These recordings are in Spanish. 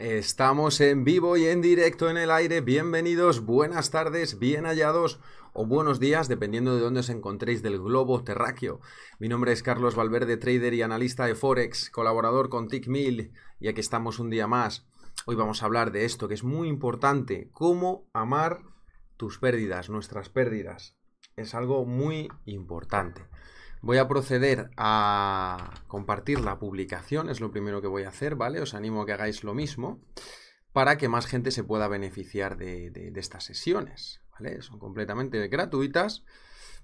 Estamos en vivo y en directo en el aire. Bienvenidos, buenas tardes, bien hallados o buenos días, dependiendo de dónde os encontréis del globo terráqueo. Mi nombre es Carlos Valverde, trader y analista de Forex, colaborador con TickMill, y aquí estamos un día más. Hoy vamos a hablar de esto que es muy importante, cómo amar tus pérdidas, nuestras pérdidas. Es algo muy importante. Voy a proceder a compartir la publicación, es lo primero que voy a hacer, ¿vale? Os animo a que hagáis lo mismo para que más gente se pueda beneficiar de, estas sesiones, ¿vale? Son completamente gratuitas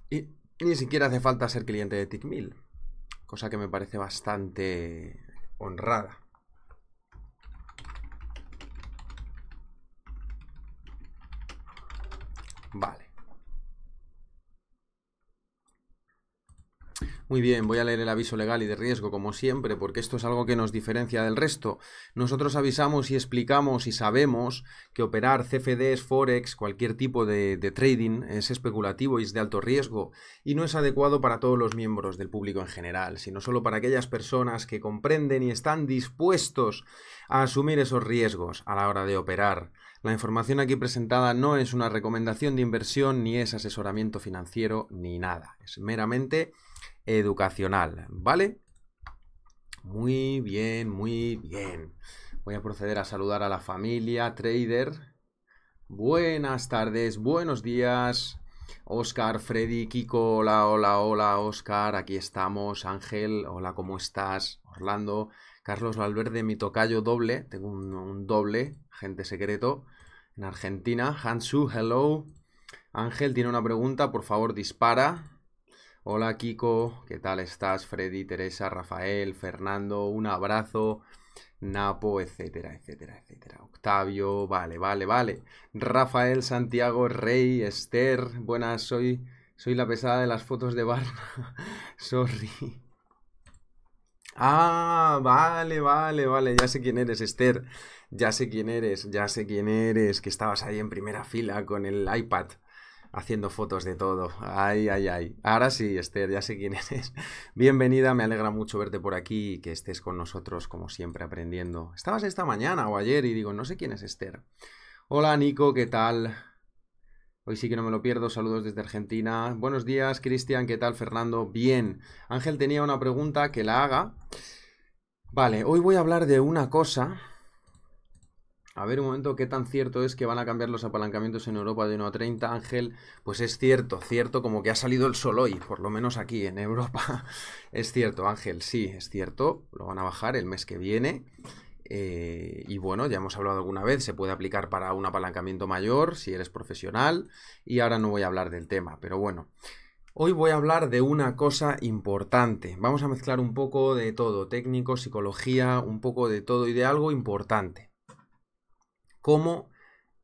y ni siquiera hace falta ser cliente de TickMill, cosa que me parece bastante honrada. Vale. Muy bien, voy a leer el aviso legal y de riesgo como siempre, porque esto es algo que nos diferencia del resto. Nosotros avisamos y explicamos y sabemos que operar CFDs, Forex, cualquier tipo de, de trading es especulativo y es de alto riesgo y no es adecuado para todos los miembros del público en general, sino solo para aquellas personas que comprenden y están dispuestos a asumir esos riesgos a la hora de operar. La información aquí presentada no es una recomendación de inversión, ni es asesoramiento financiero, ni nada. Es meramente educacional, ¿vale? Muy bien, muy bien. Voy a proceder a saludar a la familia, trader. Buenas tardes, buenos días. Oscar, Freddy, Kiko, hola, hola, hola, Oscar, aquí estamos. Ángel, hola, ¿cómo estás? Orlando, Carlos Valverde, mi tocayo doble, tengo un, un doble, gente secreto, en Argentina. Hansu, hello. Ángel tiene una pregunta, por favor, dispara. Hola Kiko, ¿qué tal estás? Freddy, Teresa, Rafael, Fernando, un abrazo, Napo, etcétera, etcétera, etcétera. Octavio, vale, vale, vale. Rafael, Santiago, Rey, Esther, buenas, soy, soy la pesada de las fotos de Barna. Sorry. Ah, vale, vale, vale, ya sé quién eres, Esther. Ya sé quién eres, ya sé quién eres, que estabas ahí en primera fila con el iPad haciendo fotos de todo. Ay, ay, ay. Ahora sí, Esther, ya sé quién eres. Bienvenida, me alegra mucho verte por aquí y que estés con nosotros, como siempre, aprendiendo. Estabas esta mañana o ayer y digo, no sé quién es Esther. Hola, Nico, ¿qué tal? Hoy sí que no me lo pierdo. Saludos desde Argentina. Buenos días, Cristian, ¿qué tal, Fernando? Bien. Ángel tenía una pregunta que la haga. Vale, hoy voy a hablar de una cosa a ver un momento qué tan cierto es que van a cambiar los apalancamientos en Europa de 1 a 30, Ángel. Pues es cierto, cierto, como que ha salido el sol hoy, por lo menos aquí en Europa. es cierto, Ángel, sí, es cierto. Lo van a bajar el mes que viene. Eh, y bueno, ya hemos hablado alguna vez, se puede aplicar para un apalancamiento mayor si eres profesional. Y ahora no voy a hablar del tema, pero bueno. Hoy voy a hablar de una cosa importante. Vamos a mezclar un poco de todo, técnico, psicología, un poco de todo y de algo importante cómo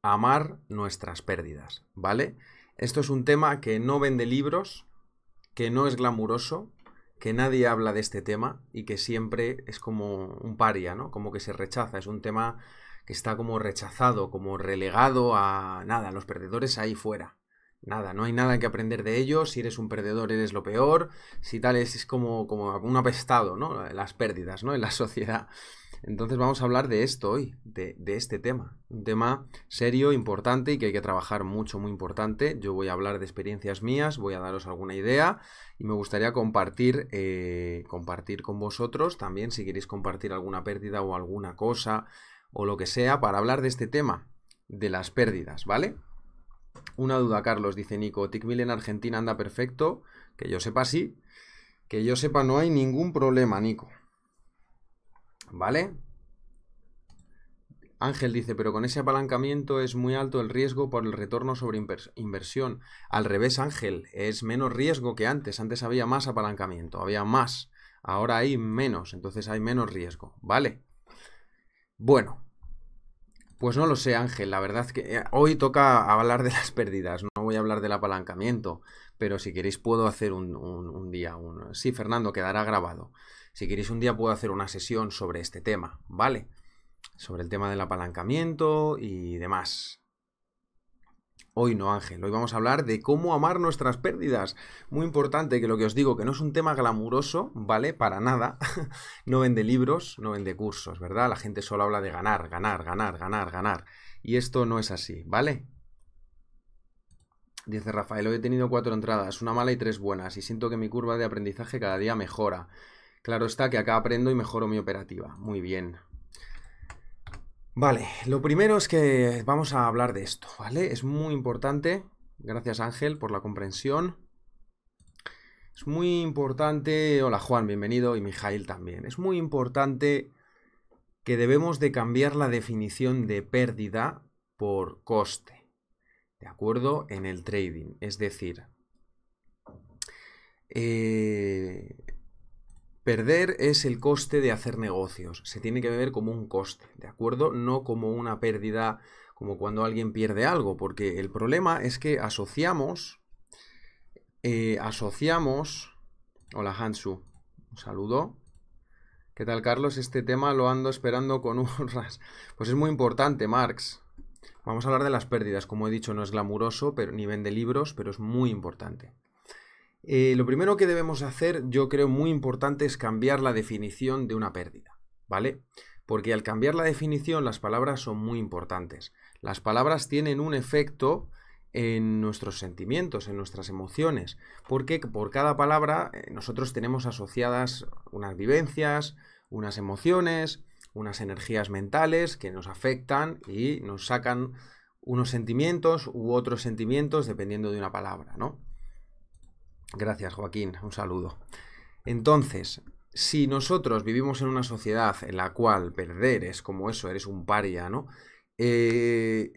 amar nuestras pérdidas, ¿vale? Esto es un tema que no vende libros, que no es glamuroso, que nadie habla de este tema y que siempre es como un paria, ¿no? Como que se rechaza, es un tema que está como rechazado, como relegado a nada, los perdedores ahí fuera. Nada, no hay nada que aprender de ellos. Si eres un perdedor, eres lo peor. Si tal, es, como, como un apestado, ¿no? Las pérdidas, ¿no? En la sociedad. Entonces vamos a hablar de esto hoy, de, de, este tema. Un tema serio, importante y que hay que trabajar mucho, muy importante. Yo voy a hablar de experiencias mías, voy a daros alguna idea y me gustaría compartir, eh, compartir con vosotros también si queréis compartir alguna pérdida o alguna cosa o lo que sea para hablar de este tema, de las pérdidas, ¿vale? Una duda, Carlos, dice Nico. Tickmill en Argentina anda perfecto. Que yo sepa, sí. Que yo sepa, no hay ningún problema, Nico. ¿Vale? Ángel dice, pero con ese apalancamiento es muy alto el riesgo por el retorno sobre inversión. Al revés, Ángel, es menos riesgo que antes. Antes había más apalancamiento, había más. Ahora hay menos, entonces hay menos riesgo. ¿Vale? Bueno, pues no lo sé, Ángel. La verdad es que eh, hoy toca hablar de las pérdidas. No voy a hablar del apalancamiento, pero si queréis puedo hacer un, día. Sí, Fernando, quedará grabado. Si queréis un día puedo hacer una sesión sobre este tema, ¿vale? Sobre el tema del apalancamiento y demás. Hoy no, Ángel, hoy vamos a hablar de cómo amar nuestras pérdidas. Muy importante que lo que os digo, que no es un tema glamuroso, ¿vale? Para nada. no vende libros, no vende cursos, ¿verdad? La gente solo habla de ganar, ganar, ganar, ganar, ganar. Y esto no es así, ¿vale? Dice Rafael, hoy he tenido cuatro entradas, una mala y tres buenas, y siento que mi curva de aprendizaje cada día mejora. Claro está que acá aprendo y mejoro mi operativa. Muy bien, Vale, lo primero es que vamos a hablar de esto, ¿vale? Es muy importante. Gracias Ángel por la comprensión. Es muy importante, hola Juan, bienvenido, y Mijail también. Es muy importante que debemos de cambiar la definición de pérdida por coste, ¿de acuerdo? En el trading. Es decir, eh, Perder es el coste de hacer negocios. Se tiene que ver como un coste, ¿de acuerdo? No como una pérdida, como cuando alguien pierde algo, porque el problema es que asociamos, eh, asociamos... Hola Hansu, un saludo. ¿Qué tal Carlos? Este tema lo ando esperando con urras. Pues es muy importante, Marx. Vamos a hablar de las pérdidas. Como he dicho, no es glamuroso, pero, ni vende libros, pero es muy importante. Eh, lo primero que debemos hacer, yo creo muy importante, es cambiar la definición de una pérdida, ¿vale? Porque al cambiar la definición, las palabras son muy importantes. Las palabras tienen un efecto en nuestros sentimientos, en nuestras emociones, porque por cada palabra eh, nosotros tenemos asociadas unas vivencias, unas emociones, unas energías mentales que nos afectan y nos sacan unos sentimientos u otros sentimientos dependiendo de una palabra, ¿no? Gracias, Joaquín. Un saludo. Entonces, si nosotros vivimos en una sociedad en la cual perder es como eso, eres un paria, ¿no? Eh,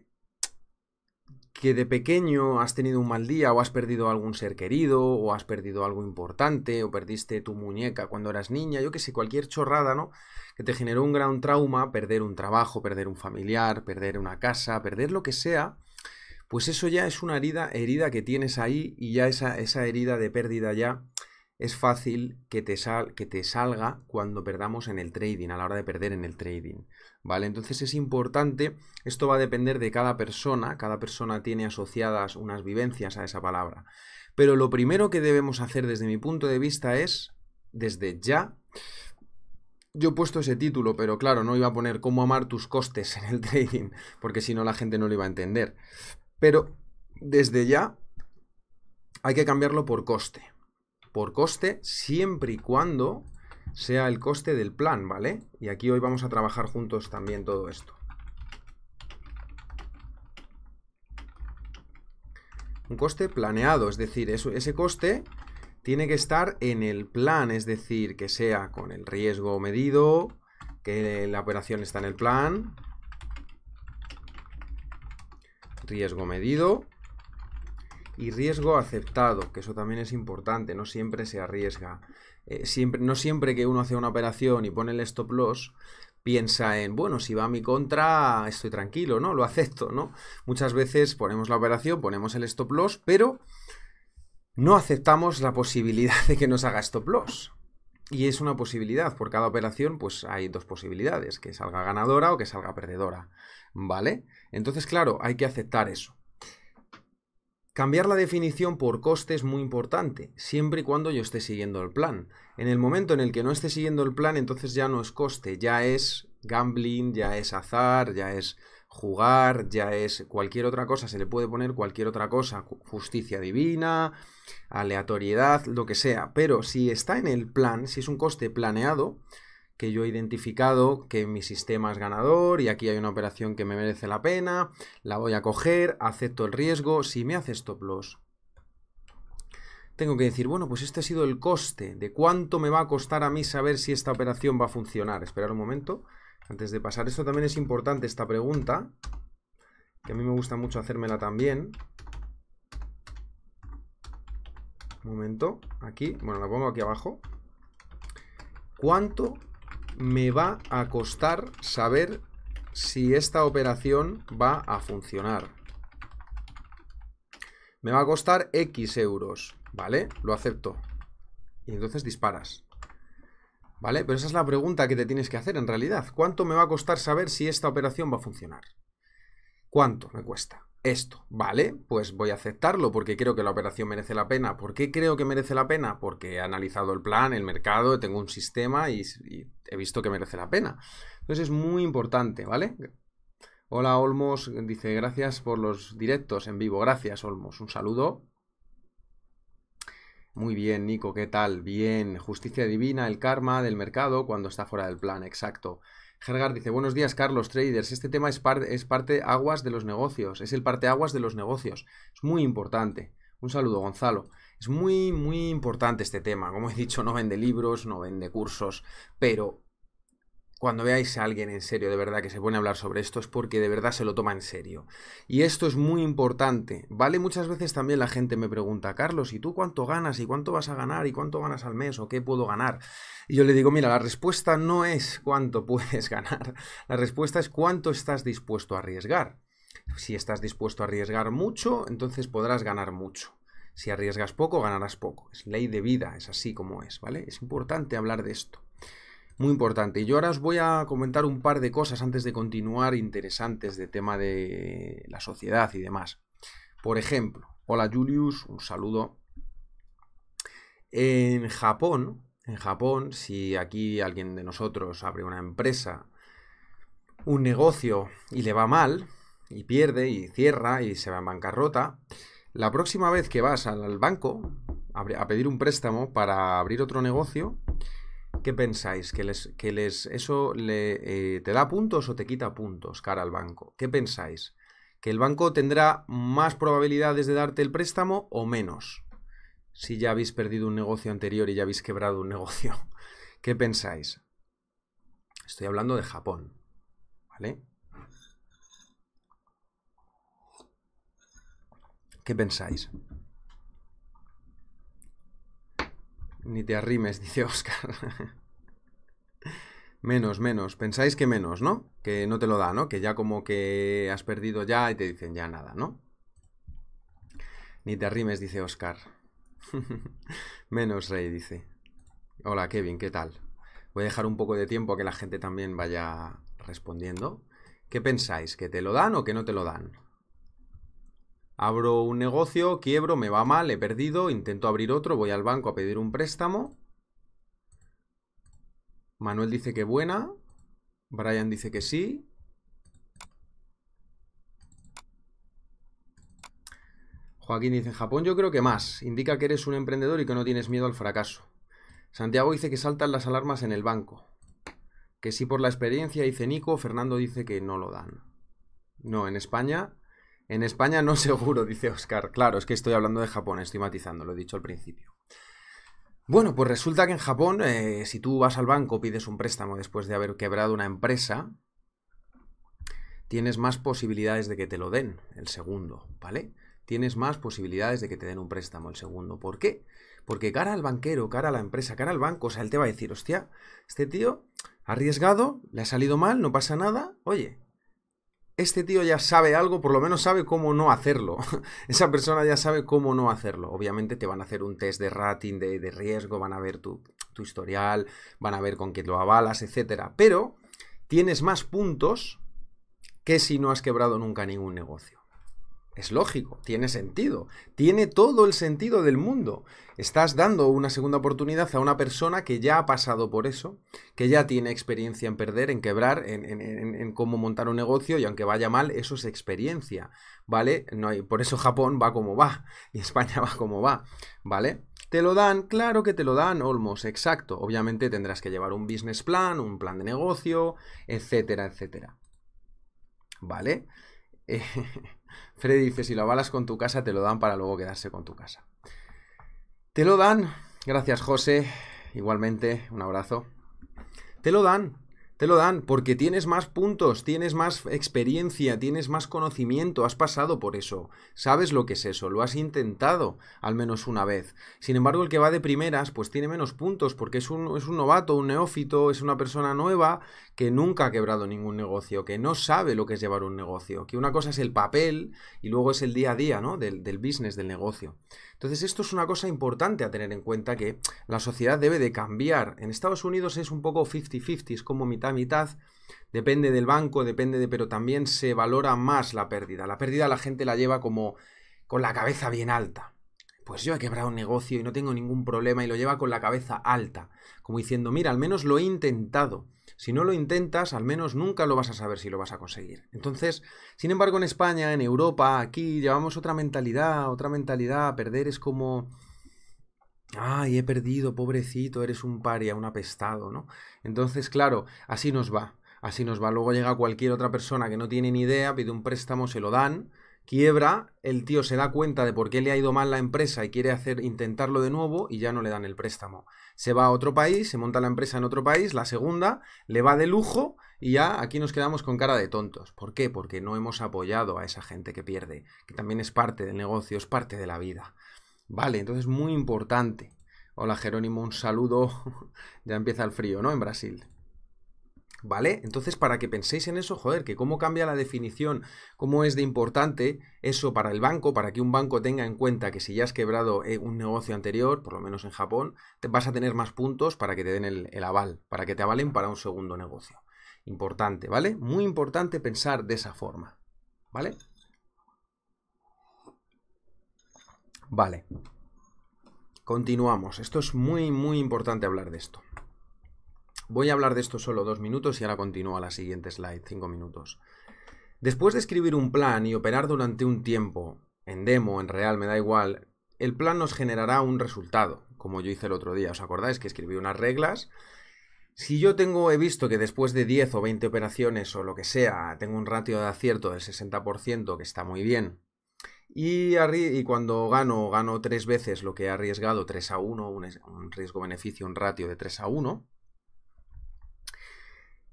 que de pequeño has tenido un mal día o has perdido algún ser querido o has perdido algo importante o perdiste tu muñeca cuando eras niña, yo que sé, cualquier chorrada, ¿no? Que te generó un gran trauma, perder un trabajo, perder un familiar, perder una casa, perder lo que sea, pues eso ya es una herida, herida que tienes ahí y ya esa, esa herida de pérdida ya es fácil que te, sal, que te salga cuando perdamos en el trading, a la hora de perder en el trading, ¿vale? Entonces es importante, esto va a depender de cada persona, cada persona tiene asociadas unas vivencias a esa palabra, pero lo primero que debemos hacer desde mi punto de vista es, desde ya, yo he puesto ese título, pero claro, no iba a poner cómo amar tus costes en el trading, porque si no la gente no lo iba a entender. Pero desde ya hay que cambiarlo por coste. Por coste siempre y cuando sea el coste del plan, ¿vale? Y aquí hoy vamos a trabajar juntos también todo esto. Un coste planeado, es decir, ese coste tiene que estar en el plan, es decir, que sea con el riesgo medido, que la operación está en el plan, riesgo medido y riesgo aceptado, que eso también es importante, no siempre se arriesga. Eh, siempre, no siempre que uno hace una operación y pone el stop loss, piensa en, bueno, si va a mi contra, estoy tranquilo, ¿no? Lo acepto, ¿no? Muchas veces ponemos la operación, ponemos el stop loss, pero no aceptamos la posibilidad de que nos haga stop loss. Y es una posibilidad, por cada operación pues hay dos posibilidades, que salga ganadora o que salga perdedora, ¿vale? Entonces, claro, hay que aceptar eso. Cambiar la definición por coste es muy importante, siempre y cuando yo esté siguiendo el plan. En el momento en el que no esté siguiendo el plan, entonces ya no es coste, ya es gambling, ya es azar, ya es jugar, ya es cualquier otra cosa, se le puede poner cualquier otra cosa, justicia divina, aleatoriedad, lo que sea, pero si está en el plan, si es un coste planeado, que yo he identificado que mi sistema es ganador y aquí hay una operación que me merece la pena, la voy a coger, acepto el riesgo, si me hace stop loss, tengo que decir, bueno, pues este ha sido el coste, de cuánto me va a costar a mí saber si esta operación va a funcionar. Esperar un momento, antes de pasar, esto también es importante, esta pregunta, que a mí me gusta mucho hacérmela también. Un momento, aquí, bueno, la pongo aquí abajo. ¿Cuánto me va a costar saber si esta operación va a funcionar. Me va a costar X euros, ¿vale? Lo acepto. Y entonces disparas. ¿Vale? Pero esa es la pregunta que te tienes que hacer en realidad. ¿Cuánto me va a costar saber si esta operación va a funcionar? ¿Cuánto me cuesta? esto, ¿vale? Pues voy a aceptarlo porque creo que la operación merece la pena. ¿Por qué creo que merece la pena? Porque he analizado el plan, el mercado, tengo un sistema y, he visto que merece la pena. Entonces es muy importante, ¿vale? Hola Olmos, dice gracias por los directos en vivo. Gracias Olmos, un saludo. Muy bien, Nico, ¿qué tal? Bien, justicia divina, el karma del mercado cuando está fuera del plan, exacto. Jergard dice, buenos días Carlos, traders, este tema es, parte es parte aguas de los negocios, es el parte aguas de los negocios, es muy importante. Un saludo, Gonzalo. Es muy, muy importante este tema. Como he dicho, no vende libros, no vende cursos, pero cuando veáis a alguien en serio, de verdad, que se pone a hablar sobre esto, es porque de verdad se lo toma en serio. Y esto es muy importante, ¿vale? Muchas veces también la gente me pregunta, Carlos, ¿y tú cuánto ganas? ¿Y cuánto vas a ganar? ¿Y cuánto ganas al mes? ¿O qué puedo ganar? Y yo le digo, mira, la respuesta no es cuánto puedes ganar, la respuesta es cuánto estás dispuesto a arriesgar. Si estás dispuesto a arriesgar mucho, entonces podrás ganar mucho. Si arriesgas poco, ganarás poco. Es ley de vida, es así como es, ¿vale? Es importante hablar de esto muy importante. Y yo ahora os voy a comentar un par de cosas antes de continuar interesantes de tema de la sociedad y demás. Por ejemplo, hola Julius, un saludo. En Japón, en Japón, si aquí alguien de nosotros abre una empresa, un negocio y le va mal, y pierde, y cierra, y se va en bancarrota, la próxima vez que vas al banco a pedir un préstamo para abrir otro negocio, ¿Qué pensáis? ¿Que, les, que les, eso le, eh, te da puntos o te quita puntos cara al banco? ¿Qué pensáis? ¿Que el banco tendrá más probabilidades de darte el préstamo o menos? Si ya habéis perdido un negocio anterior y ya habéis quebrado un negocio, ¿qué pensáis? Estoy hablando de Japón, ¿vale? ¿Qué pensáis? Ni te arrimes, dice Oscar. menos, menos. Pensáis que menos, ¿no? Que no te lo da, ¿no? Que ya como que has perdido ya y te dicen ya nada, ¿no? Ni te arrimes, dice Oscar. menos, Rey, dice. Hola, Kevin, ¿qué tal? Voy a dejar un poco de tiempo a que la gente también vaya respondiendo. ¿Qué pensáis? ¿Que te lo dan o que no te lo dan? Abro un negocio, quiebro, me va mal, he perdido, intento abrir otro, voy al banco a pedir un préstamo. Manuel dice que buena. Brian dice que sí. Joaquín dice, en Japón yo creo que más. Indica que eres un emprendedor y que no tienes miedo al fracaso. Santiago dice que saltan las alarmas en el banco. Que sí por la experiencia, dice Nico. Fernando dice que no lo dan. No, en España en España no seguro, dice Oscar. Claro, es que estoy hablando de Japón, estoy matizando, lo he dicho al principio. Bueno, pues resulta que en Japón, eh, si tú vas al banco, pides un préstamo después de haber quebrado una empresa, tienes más posibilidades de que te lo den, el segundo, ¿vale? Tienes más posibilidades de que te den un préstamo, el segundo. ¿Por qué? Porque cara al banquero, cara a la empresa, cara al banco, o sea, él te va a decir, hostia, este tío arriesgado, le ha salido mal, no pasa nada, oye, este tío ya sabe algo, por lo menos sabe cómo no hacerlo. Esa persona ya sabe cómo no hacerlo. Obviamente te van a hacer un test de rating, de, de riesgo, van a ver tu, tu, historial, van a ver con quién lo avalas, etc. Pero tienes más puntos que si no has quebrado nunca ningún negocio. Es lógico, tiene sentido, tiene todo el sentido del mundo. Estás dando una segunda oportunidad a una persona que ya ha pasado por eso, que ya tiene experiencia en perder, en quebrar, en, cómo montar un negocio y aunque vaya mal, eso es experiencia, ¿vale? No hay, por eso Japón va como va y España va como va, ¿vale? ¿Te lo dan? Claro que te lo dan, Olmos, exacto. Obviamente tendrás que llevar un business plan, un plan de negocio, etcétera, etcétera. ¿Vale? Freddy dice, si lo avalas con tu casa, te lo dan para luego quedarse con tu casa. Te lo dan. Gracias, José. Igualmente, un abrazo. Te lo dan. Te lo dan porque tienes más puntos, tienes más experiencia, tienes más conocimiento, has pasado por eso, sabes lo que es eso, lo has intentado al menos una vez. Sin embargo, el que va de primeras, pues tiene menos puntos porque es un, es un novato, un neófito, es una persona nueva que nunca ha quebrado ningún negocio, que no sabe lo que es llevar un negocio, que una cosa es el papel y luego es el día a día, ¿no? Del, del business, del negocio. Entonces esto es una cosa importante a tener en cuenta que la sociedad debe de cambiar. En Estados Unidos es un poco 50-50, es como mitad-mitad. Depende del banco, depende de... pero también se valora más la pérdida. La pérdida la gente la lleva como con la cabeza bien alta pues yo he quebrado un negocio y no tengo ningún problema y lo lleva con la cabeza alta, como diciendo, mira, al menos lo he intentado. Si no lo intentas, al menos nunca lo vas a saber si lo vas a conseguir. Entonces, sin embargo, en España, en Europa, aquí, llevamos otra mentalidad, otra mentalidad. Perder es como... Ay, he perdido, pobrecito, eres un paria, un apestado, ¿no? Entonces, claro, así nos va. Así nos va. Luego llega cualquier otra persona que no tiene ni idea, pide un préstamo, se lo dan quiebra, el tío se da cuenta de por qué le ha ido mal la empresa y quiere hacer, intentarlo de nuevo y ya no le dan el préstamo. Se va a otro país, se monta la empresa en otro país, la segunda, le va de lujo y ya aquí nos quedamos con cara de tontos. ¿Por qué? Porque no hemos apoyado a esa gente que pierde, que también es parte del negocio, es parte de la vida. Vale, entonces muy importante. Hola Jerónimo, un saludo. ya empieza el frío, ¿no? En Brasil. ¿vale? Entonces, para que penséis en eso, joder, que cómo cambia la definición, cómo es de importante eso para el banco, para que un banco tenga en cuenta que si ya has quebrado eh, un negocio anterior, por lo menos en Japón, te vas a tener más puntos para que te den el aval, para que te avalen para un segundo negocio. Importante, ¿vale? Muy importante pensar de esa forma, ¿vale? Vale. Continuamos. Esto es muy, muy importante hablar de esto. Voy a hablar de esto solo dos minutos y ahora continúo a la siguiente slide, cinco minutos. Después de escribir un plan y operar durante un tiempo, en demo, en real, me da igual, el plan nos generará un resultado, como yo hice el otro día. ¿Os acordáis que escribí unas reglas? Si yo tengo, he visto que después de 10 o 20 operaciones o lo que sea, tengo un ratio de acierto del 60%, que está muy bien, y, cuando gano, gano tres veces lo que he arriesgado, 3 a 1, un riesgo-beneficio, un ratio de 3 a 1,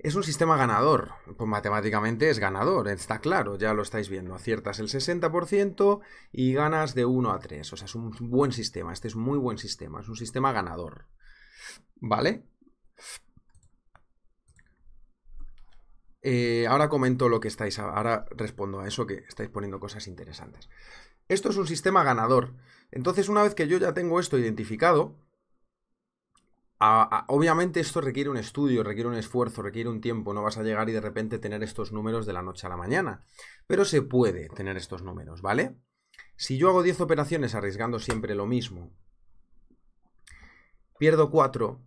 es un sistema ganador, pues matemáticamente es ganador, está claro, ya lo estáis viendo. Aciertas el 60% y ganas de 1 a 3, o sea, es un buen sistema, este es muy buen sistema, es un sistema ganador. ¿Vale? Eh, ahora comento lo que estáis, ahora respondo a eso, que estáis poniendo cosas interesantes. Esto es un sistema ganador. Entonces, una vez que yo ya tengo esto identificado, obviamente esto requiere un estudio, requiere un esfuerzo, requiere un tiempo, no vas a llegar y de repente tener estos números de la noche a la mañana, pero se puede tener estos números, ¿vale? Si yo hago 10 operaciones arriesgando siempre lo mismo, pierdo 4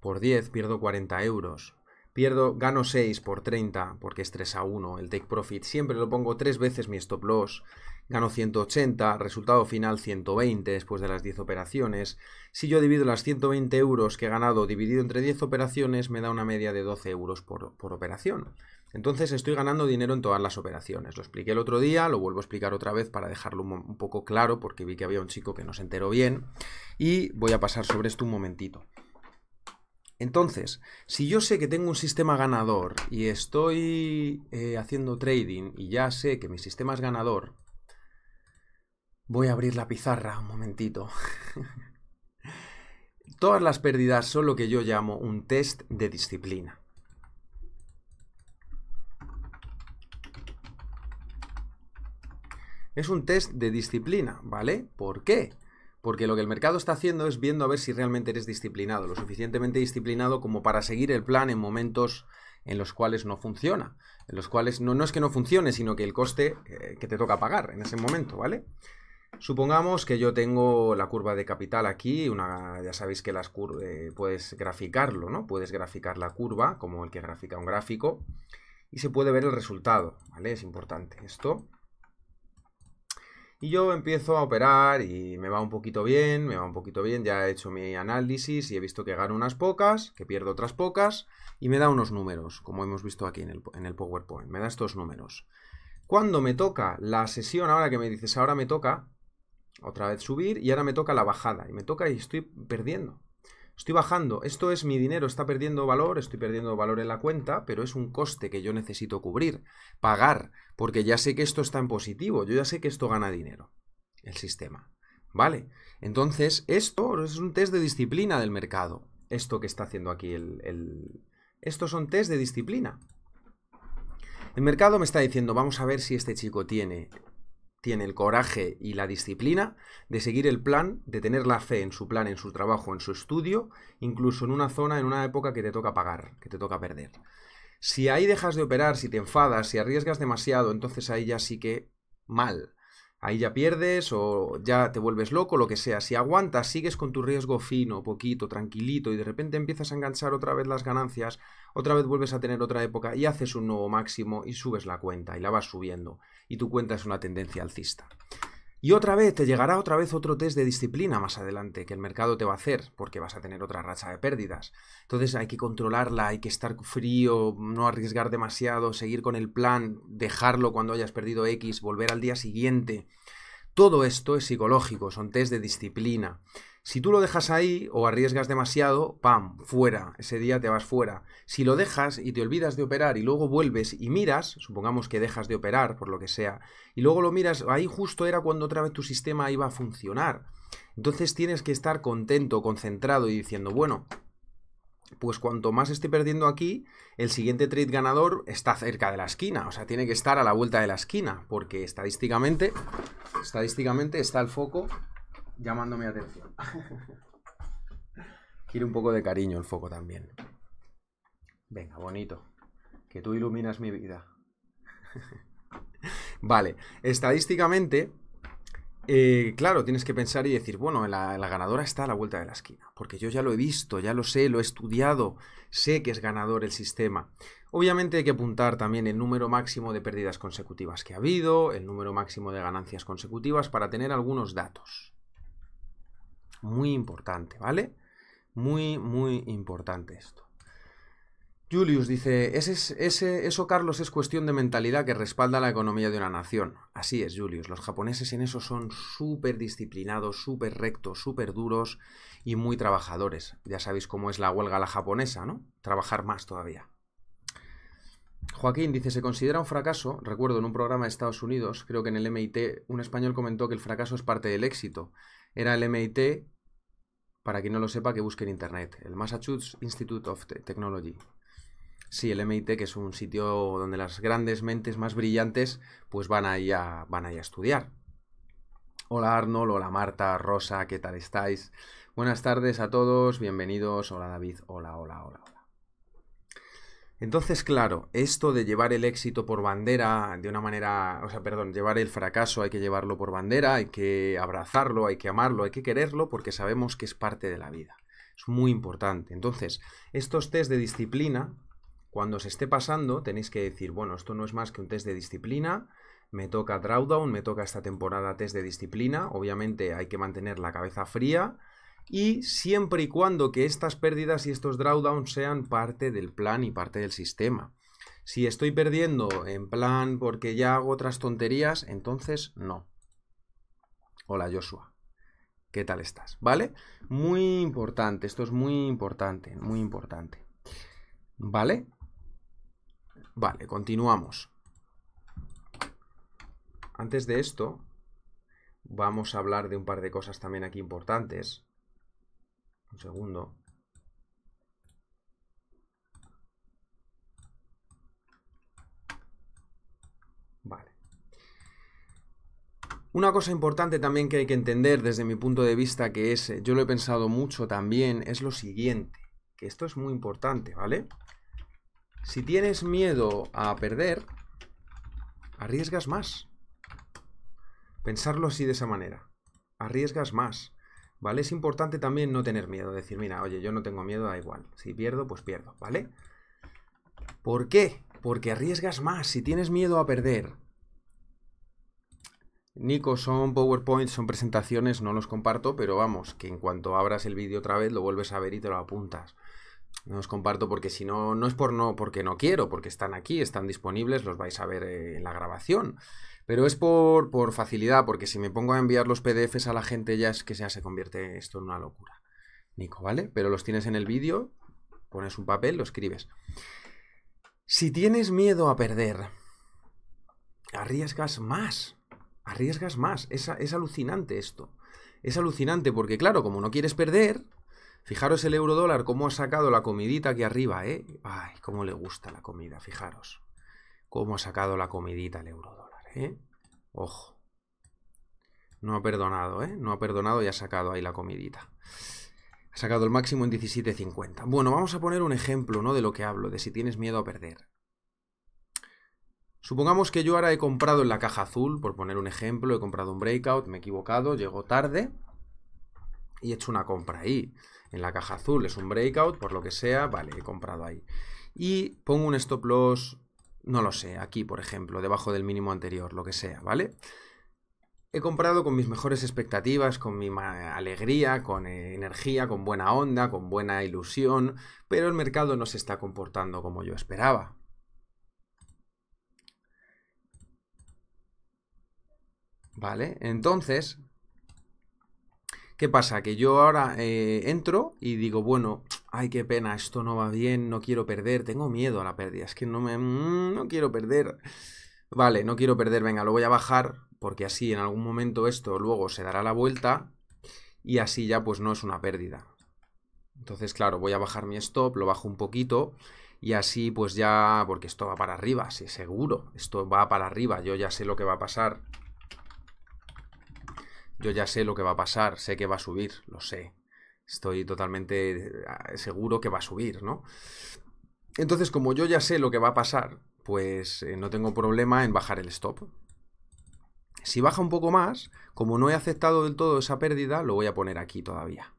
por 10, pierdo 40 euros, pierdo, gano 6 por 30, porque es 3 a 1, el take profit, siempre lo pongo 3 veces mi stop loss, Gano 180, resultado final 120 después de las 10 operaciones. Si yo divido las 120 euros que he ganado dividido entre 10 operaciones, me da una media de 12 euros por, operación. Entonces estoy ganando dinero en todas las operaciones. Lo expliqué el otro día, lo vuelvo a explicar otra vez para dejarlo un, poco claro porque vi que había un chico que no se enteró bien. Y voy a pasar sobre esto un momentito. Entonces, si yo sé que tengo un sistema ganador y estoy eh, haciendo trading y ya sé que mi sistema es ganador, Voy a abrir la pizarra un momentito. Todas las pérdidas son lo que yo llamo un test de disciplina. Es un test de disciplina, ¿vale? ¿Por qué? Porque lo que el mercado está haciendo es viendo a ver si realmente eres disciplinado, lo suficientemente disciplinado como para seguir el plan en momentos en los cuales no funciona, en los cuales no, no es que no funcione, sino que el coste eh, que te toca pagar en ese momento, ¿vale? Supongamos que yo tengo la curva de capital aquí, ya sabéis que las eh, puedes graficarlo, ¿no? Puedes graficar la curva como el que grafica un gráfico y se puede ver el resultado, ¿vale? Es importante esto. Y yo empiezo a operar y me va un poquito bien, me va un poquito bien, ya he hecho mi análisis y he visto que gano unas pocas, que pierdo otras pocas y me da unos números, como hemos visto aquí en el, en el PowerPoint, me da estos números. Cuando me toca la sesión, ahora que me dices ahora me toca, otra vez subir y ahora me toca la bajada. Y me toca y estoy perdiendo. Estoy bajando. Esto es mi dinero, está perdiendo valor, estoy perdiendo valor en la cuenta, pero es un coste que yo necesito cubrir, pagar, porque ya sé que esto está en positivo, yo ya sé que esto gana dinero, el sistema. ¿Vale? Entonces, esto es un test de disciplina del mercado. Esto que está haciendo aquí el... Estos son test de disciplina. El mercado me está diciendo, vamos a ver si este chico tiene tiene el coraje y la disciplina de seguir el plan, de tener la fe en su plan, en su trabajo, en su estudio, incluso en una zona, en una época que te toca pagar, que te toca perder. Si ahí dejas de operar, si te enfadas, si arriesgas demasiado, entonces ahí ya sí que mal ahí ya pierdes o ya te vuelves loco, lo que sea. Si aguantas, sigues con tu riesgo fino, poquito, tranquilito y de repente empiezas a enganchar otra vez las ganancias, otra vez vuelves a tener otra época y haces un nuevo máximo y subes la cuenta y la vas subiendo y tu cuenta es una tendencia alcista. Y otra vez, te llegará otra vez otro test de disciplina más adelante que el mercado te va a hacer, porque vas a tener otra racha de pérdidas. Entonces hay que controlarla, hay que estar frío, no arriesgar demasiado, seguir con el plan, dejarlo cuando hayas perdido X, volver al día siguiente. Todo esto es psicológico, son test de disciplina. Si tú lo dejas ahí o arriesgas demasiado, ¡pam! fuera, ese día te vas fuera. Si lo dejas y te olvidas de operar y luego vuelves y miras, supongamos que dejas de operar por lo que sea, y luego lo miras, ahí justo era cuando otra vez tu sistema iba a funcionar. Entonces tienes que estar contento, concentrado y diciendo, bueno, pues cuanto más esté perdiendo aquí, el siguiente trade ganador está cerca de la esquina, o sea, tiene que estar a la vuelta de la esquina, porque estadísticamente, estadísticamente está el foco llamando mi atención. Quiere un poco de cariño el foco también. Venga, bonito. Que tú iluminas mi vida. vale, estadísticamente, eh, claro, tienes que pensar y decir, bueno, la, ganadora está a la vuelta de la esquina, porque yo ya lo he visto, ya lo sé, lo he estudiado, sé que es ganador el sistema. Obviamente hay que apuntar también el número máximo de pérdidas consecutivas que ha habido, el número máximo de ganancias consecutivas para tener algunos datos. Muy importante, ¿vale? Muy, muy importante esto. Julius dice, ese, ese, eso Carlos es cuestión de mentalidad que respalda la economía de una nación. Así es, Julius. Los japoneses en eso son súper disciplinados, súper rectos, súper duros y muy trabajadores. Ya sabéis cómo es la huelga la japonesa, ¿no? Trabajar más todavía. Joaquín dice, se considera un fracaso, recuerdo en un programa de Estados Unidos, creo que en el MIT, un español comentó que el fracaso es parte del éxito. Era el MIT para quien no lo sepa, que busque en internet. El Massachusetts Institute of Technology. Sí, el MIT, que es un sitio donde las grandes mentes más brillantes pues van a, van a estudiar. Hola Arnold, hola Marta, Rosa, ¿qué tal estáis? Buenas tardes a todos, bienvenidos. Hola David, hola, hola, hola. Entonces, claro, esto de llevar el éxito por bandera de una manera, o sea, perdón, llevar el fracaso hay que llevarlo por bandera, hay que abrazarlo, hay que amarlo, hay que quererlo porque sabemos que es parte de la vida. Es muy importante. Entonces, estos test de disciplina, cuando se esté pasando, tenéis que decir, bueno, esto no es más que un test de disciplina, me toca drawdown, me toca esta temporada test de disciplina, obviamente hay que mantener la cabeza fría, y siempre y cuando que estas pérdidas y estos drawdowns sean parte del plan y parte del sistema. Si estoy perdiendo en plan porque ya hago otras tonterías, entonces no. Hola Joshua, ¿qué tal estás? ¿Vale? Muy importante, esto es muy importante, muy importante. ¿Vale? Vale, continuamos. Antes de esto, vamos a hablar de un par de cosas también aquí importantes. Un segundo. Vale. Una cosa importante también que hay que entender desde mi punto de vista, que es, eh, yo lo he pensado mucho también, es lo siguiente, que esto es muy importante, ¿vale? Si tienes miedo a perder, arriesgas más. Pensarlo así de esa manera. Arriesgas más. ¿vale? Es importante también no tener miedo, decir, mira, oye, yo no tengo miedo, da igual, si pierdo, pues pierdo, ¿vale? ¿Por qué? Porque arriesgas más, si tienes miedo a perder. Nico, son PowerPoint, son presentaciones, no los comparto, pero vamos, que en cuanto abras el vídeo otra vez, lo vuelves a ver y te lo apuntas. No os comparto porque si no, no es por no, porque no quiero, porque están aquí, están disponibles, los vais a ver eh, en la grabación. Pero es por, facilidad, porque si me pongo a enviar los PDFs a la gente ya es que se convierte esto en una locura. Nico, ¿vale? Pero los tienes en el vídeo, pones un papel, lo escribes. Si tienes miedo a perder, arriesgas más. Arriesgas más. Es, es alucinante esto. Es alucinante porque, claro, como no quieres perder, fijaros el euro dólar, cómo ha sacado la comidita aquí arriba, ¿eh? Ay, cómo le gusta la comida, fijaros. Cómo ha sacado la comidita el euro ¿eh? Ojo. No ha perdonado, ¿eh? No ha perdonado y ha sacado ahí la comidita. Ha sacado el máximo en 17.50. Bueno, vamos a poner un ejemplo, ¿no? De lo que hablo, de si tienes miedo a perder. Supongamos que yo ahora he comprado en la caja azul, por poner un ejemplo, he comprado un breakout, me he equivocado, llego tarde y he hecho una compra ahí. En la caja azul es un breakout, por lo que sea, vale, he comprado ahí. Y pongo un stop loss no lo sé, aquí por ejemplo, debajo del mínimo anterior, lo que sea, ¿vale? He comprado con mis mejores expectativas, con mi alegría, con eh, energía, con buena onda, con buena ilusión, pero el mercado no se está comportando como yo esperaba. ¿Vale? Entonces, ¿qué pasa? Que yo ahora eh, entro y digo, bueno, ay, qué pena, esto no va bien, no quiero perder, tengo miedo a la pérdida, es que no me... Mm, no quiero perder. Vale, no quiero perder, venga, lo voy a bajar, porque así en algún momento esto luego se dará la vuelta y así ya pues no es una pérdida. Entonces, claro, voy a bajar mi stop, lo bajo un poquito y así pues ya, porque esto va para arriba, sí, seguro, esto va para arriba, yo ya sé lo que va a pasar. Yo ya sé lo que va a pasar, sé que va a subir, lo sé, Estoy totalmente eh, seguro que va a subir, ¿no? Entonces, como yo ya sé lo que va a pasar, pues eh, no tengo problema en bajar el stop. Si baja un poco más, como no he aceptado del todo esa pérdida, lo voy a poner aquí todavía.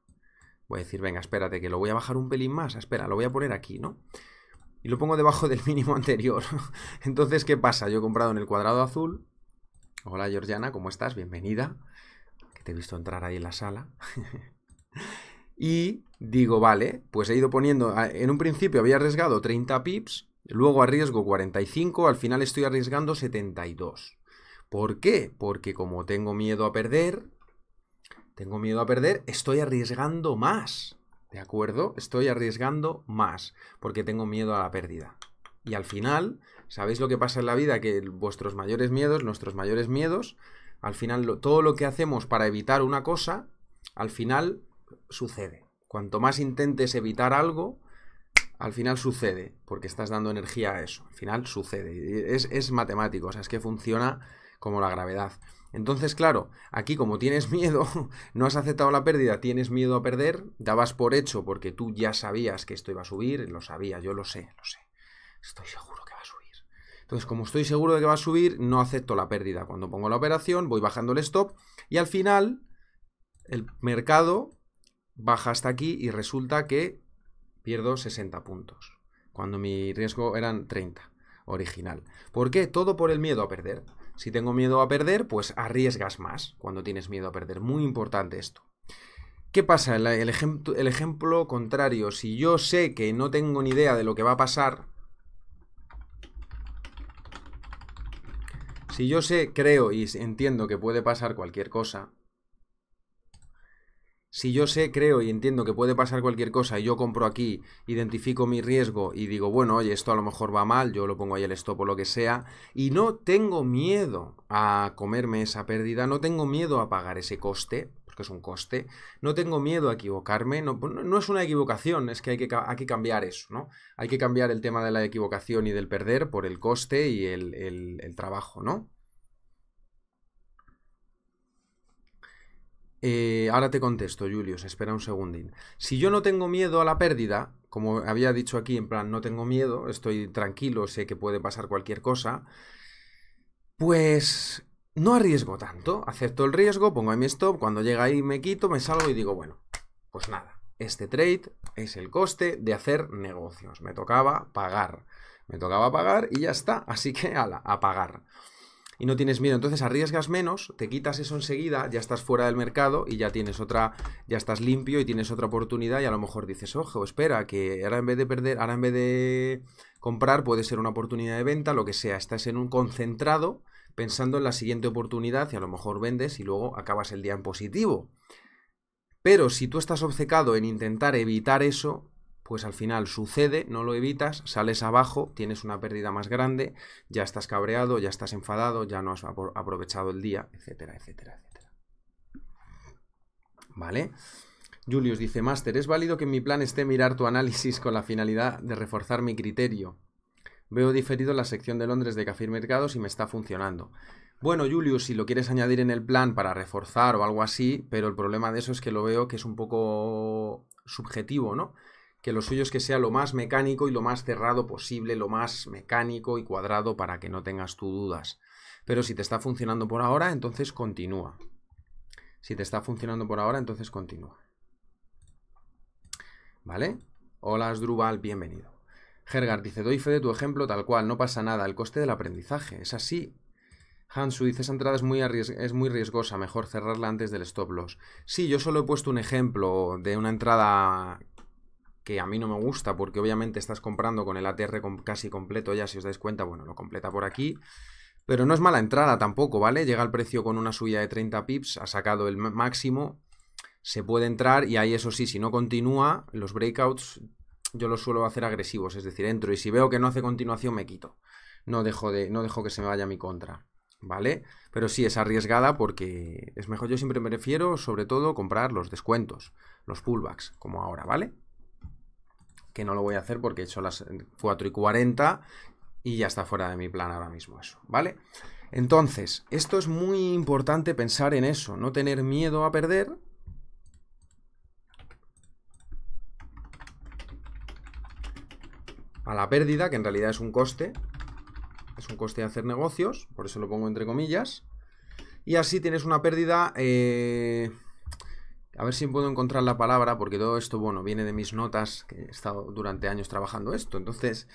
Voy a decir, venga, espérate, que lo voy a bajar un pelín más. Espera, lo voy a poner aquí, ¿no? Y lo pongo debajo del mínimo anterior. Entonces, ¿qué pasa? Yo he comprado en el cuadrado azul. Hola, Georgiana, ¿cómo estás? Bienvenida. Que te he visto entrar ahí en la sala. Y digo, vale, pues he ido poniendo, en un principio había arriesgado 30 pips, luego arriesgo 45, al final estoy arriesgando 72. ¿Por qué? Porque como tengo miedo a perder, tengo miedo a perder, estoy arriesgando más. ¿De acuerdo? Estoy arriesgando más porque tengo miedo a la pérdida. Y al final, ¿sabéis lo que pasa en la vida? Que vuestros mayores miedos, nuestros mayores miedos, al final todo lo que hacemos para evitar una cosa, al final sucede. Cuanto más intentes evitar algo, al final sucede, porque estás dando energía a eso. Al final sucede. Es, matemático, o sea, es que funciona como la gravedad. Entonces, claro, aquí como tienes miedo, no has aceptado la pérdida, tienes miedo a perder, dabas por hecho porque tú ya sabías que esto iba a subir, lo sabía, yo lo sé, lo sé. Estoy seguro que va a subir. Entonces, como estoy seguro de que va a subir, no acepto la pérdida. Cuando pongo la operación, voy bajando el stop y al final el mercado baja hasta aquí y resulta que pierdo 60 puntos, cuando mi riesgo eran 30, original. ¿Por qué? Todo por el miedo a perder. Si tengo miedo a perder, pues arriesgas más cuando tienes miedo a perder. Muy importante esto. ¿Qué pasa? El, ejemplo, el ejemplo contrario, si yo sé que no tengo ni idea de lo que va a pasar, si yo sé, creo y entiendo que puede pasar cualquier cosa, si yo sé, creo y entiendo que puede pasar cualquier cosa y yo compro aquí, identifico mi riesgo y digo, bueno, oye, esto a lo mejor va mal, yo lo pongo ahí el stop o lo que sea, y no tengo miedo a comerme esa pérdida, no tengo miedo a pagar ese coste, porque es un coste, no tengo miedo a equivocarme, no, pues, es una equivocación, es que hay, que cambiar eso, ¿no? Hay que cambiar el tema de la equivocación y del perder por el coste y el trabajo, ¿no? Eh, ahora te contesto, Julius, espera un segundín. Si yo no tengo miedo a la pérdida, como había dicho aquí, en plan, no tengo miedo, estoy tranquilo, sé que puede pasar cualquier cosa, pues no arriesgo tanto. Acepto el riesgo, pongo ahí mi stop, cuando llega ahí me quito, me salgo y digo, bueno, pues nada, este trade es el coste de hacer negocios. Me tocaba pagar, me tocaba pagar y ya está, así que ala, a pagar y no tienes miedo. Entonces arriesgas menos, te quitas eso enseguida, ya estás fuera del mercado y ya tienes otra, ya estás limpio y tienes otra oportunidad y a lo mejor dices, ojo, espera, que ahora en vez de perder, ahora en vez de comprar puede ser una oportunidad de venta, lo que sea, estás en un concentrado pensando en la siguiente oportunidad y a lo mejor vendes y luego acabas el día en positivo. Pero si tú estás obcecado en intentar evitar eso, pues al final sucede, no lo evitas, sales abajo, tienes una pérdida más grande, ya estás cabreado, ya estás enfadado, ya no has aprovechado el día, etcétera, etcétera, etcétera. ¿Vale? Julius dice, Master, es válido que en mi plan esté mirar tu análisis con la finalidad de reforzar mi criterio. Veo diferido la sección de Londres de Café y Mercados y me está funcionando. Bueno, Julius, si lo quieres añadir en el plan para reforzar o algo así, pero el problema de eso es que lo veo que es un poco subjetivo, ¿no? que lo suyo es que sea lo más mecánico y lo más cerrado posible, lo más mecánico y cuadrado para que no tengas tú dudas. Pero si te está funcionando por ahora, entonces continúa. Si te está funcionando por ahora, entonces continúa. ¿Vale? Hola Drubal, bienvenido. Gergard dice, doy fe de tu ejemplo tal cual, no pasa nada, el coste del aprendizaje, es así. Hansu dice, esa entrada es muy, es muy riesgosa, mejor cerrarla antes del stop loss. Sí, yo solo he puesto un ejemplo de una entrada que a mí no me gusta porque obviamente estás comprando con el ATR casi completo ya, si os dais cuenta, bueno, lo completa por aquí. Pero no es mala entrada tampoco, ¿vale? Llega el precio con una subida de 30 pips, ha sacado el máximo, se puede entrar y ahí eso sí, si no continúa, los breakouts yo los suelo hacer agresivos, es decir, entro y si veo que no hace continuación me quito. No dejo, de, no dejo que se me vaya a mi contra, ¿vale? Pero sí es arriesgada porque es mejor, yo siempre me refiero sobre todo comprar los descuentos, los pullbacks, como ahora, ¿vale? que no lo voy a hacer porque he hecho las 4 y 40 y ya está fuera de mi plan ahora mismo eso, ¿vale? Entonces, esto es muy importante pensar en eso, no tener miedo a perder. A la pérdida, que en realidad es un coste, es un coste de hacer negocios, por eso lo pongo entre comillas. Y así tienes una pérdida eh, a ver si puedo encontrar la palabra, porque todo esto, bueno, viene de mis notas, que he estado durante años trabajando esto. Entonces,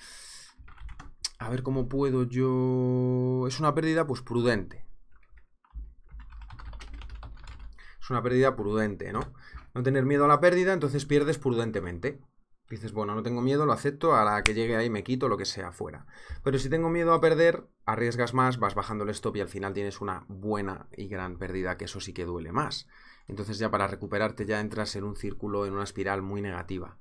a ver cómo puedo yo... Es una pérdida, pues, prudente. Es una pérdida prudente, ¿no? No tener miedo a la pérdida, entonces pierdes prudentemente. Dices, bueno, no tengo miedo, lo acepto, a la que llegue ahí me quito lo que sea fuera. Pero si tengo miedo a perder, arriesgas más, vas bajando el stop y al final tienes una buena y gran pérdida, que eso sí que duele más. Entonces ya para recuperarte ya entras en un círculo, en una espiral muy negativa.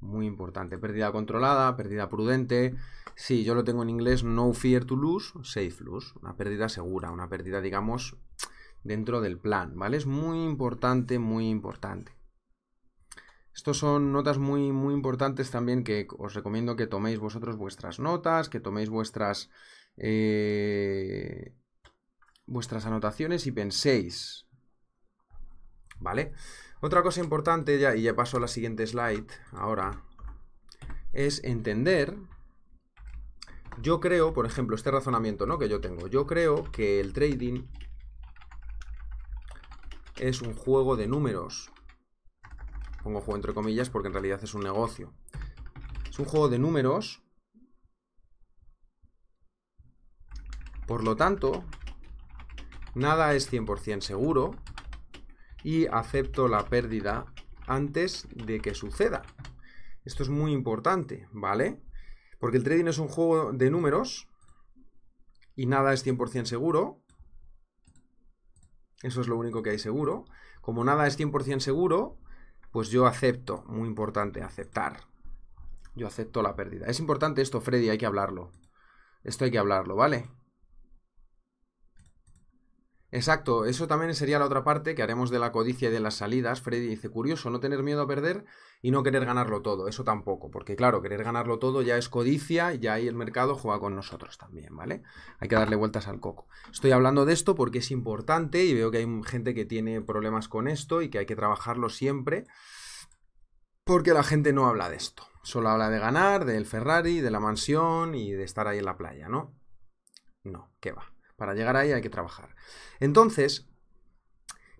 Muy importante. Pérdida controlada, pérdida prudente. Sí, yo lo tengo en inglés, no fear to lose, safe lose. Una pérdida segura, una pérdida, digamos, dentro del plan, ¿vale? Es muy importante, muy importante. Estos son notas muy, muy importantes también que os recomiendo que toméis vosotros vuestras notas, que toméis vuestras, eh, vuestras anotaciones y penséis ¿vale? Otra cosa importante, y ya paso a la siguiente slide ahora, es entender, yo creo, por ejemplo, este razonamiento ¿no? que yo tengo, yo creo que el trading es un juego de números. Pongo juego entre comillas porque en realidad es un negocio. Es un juego de números. Por lo tanto, nada es 100% seguro y acepto la pérdida antes de que suceda. Esto es muy importante, ¿vale? Porque el trading es un juego de números y nada es 100% seguro. Eso es lo único que hay seguro. Como nada es 100% seguro, pues yo acepto, muy importante, aceptar. Yo acepto la pérdida. Es importante esto, Freddy, hay que hablarlo. Esto hay que hablarlo, ¿vale? Exacto, eso también sería la otra parte que haremos de la codicia y de las salidas. Freddy dice, curioso, no tener miedo a perder y no querer ganarlo todo, eso tampoco, porque claro, querer ganarlo todo ya es codicia y ahí el mercado juega con nosotros también, ¿vale? Hay que darle vueltas al coco. Estoy hablando de esto porque es importante y veo que hay gente que tiene problemas con esto y que hay que trabajarlo siempre, porque la gente no habla de esto, solo habla de ganar, del Ferrari, de la mansión y de estar ahí en la playa, ¿no? No, ¿qué va? Para llegar ahí hay que trabajar. Entonces,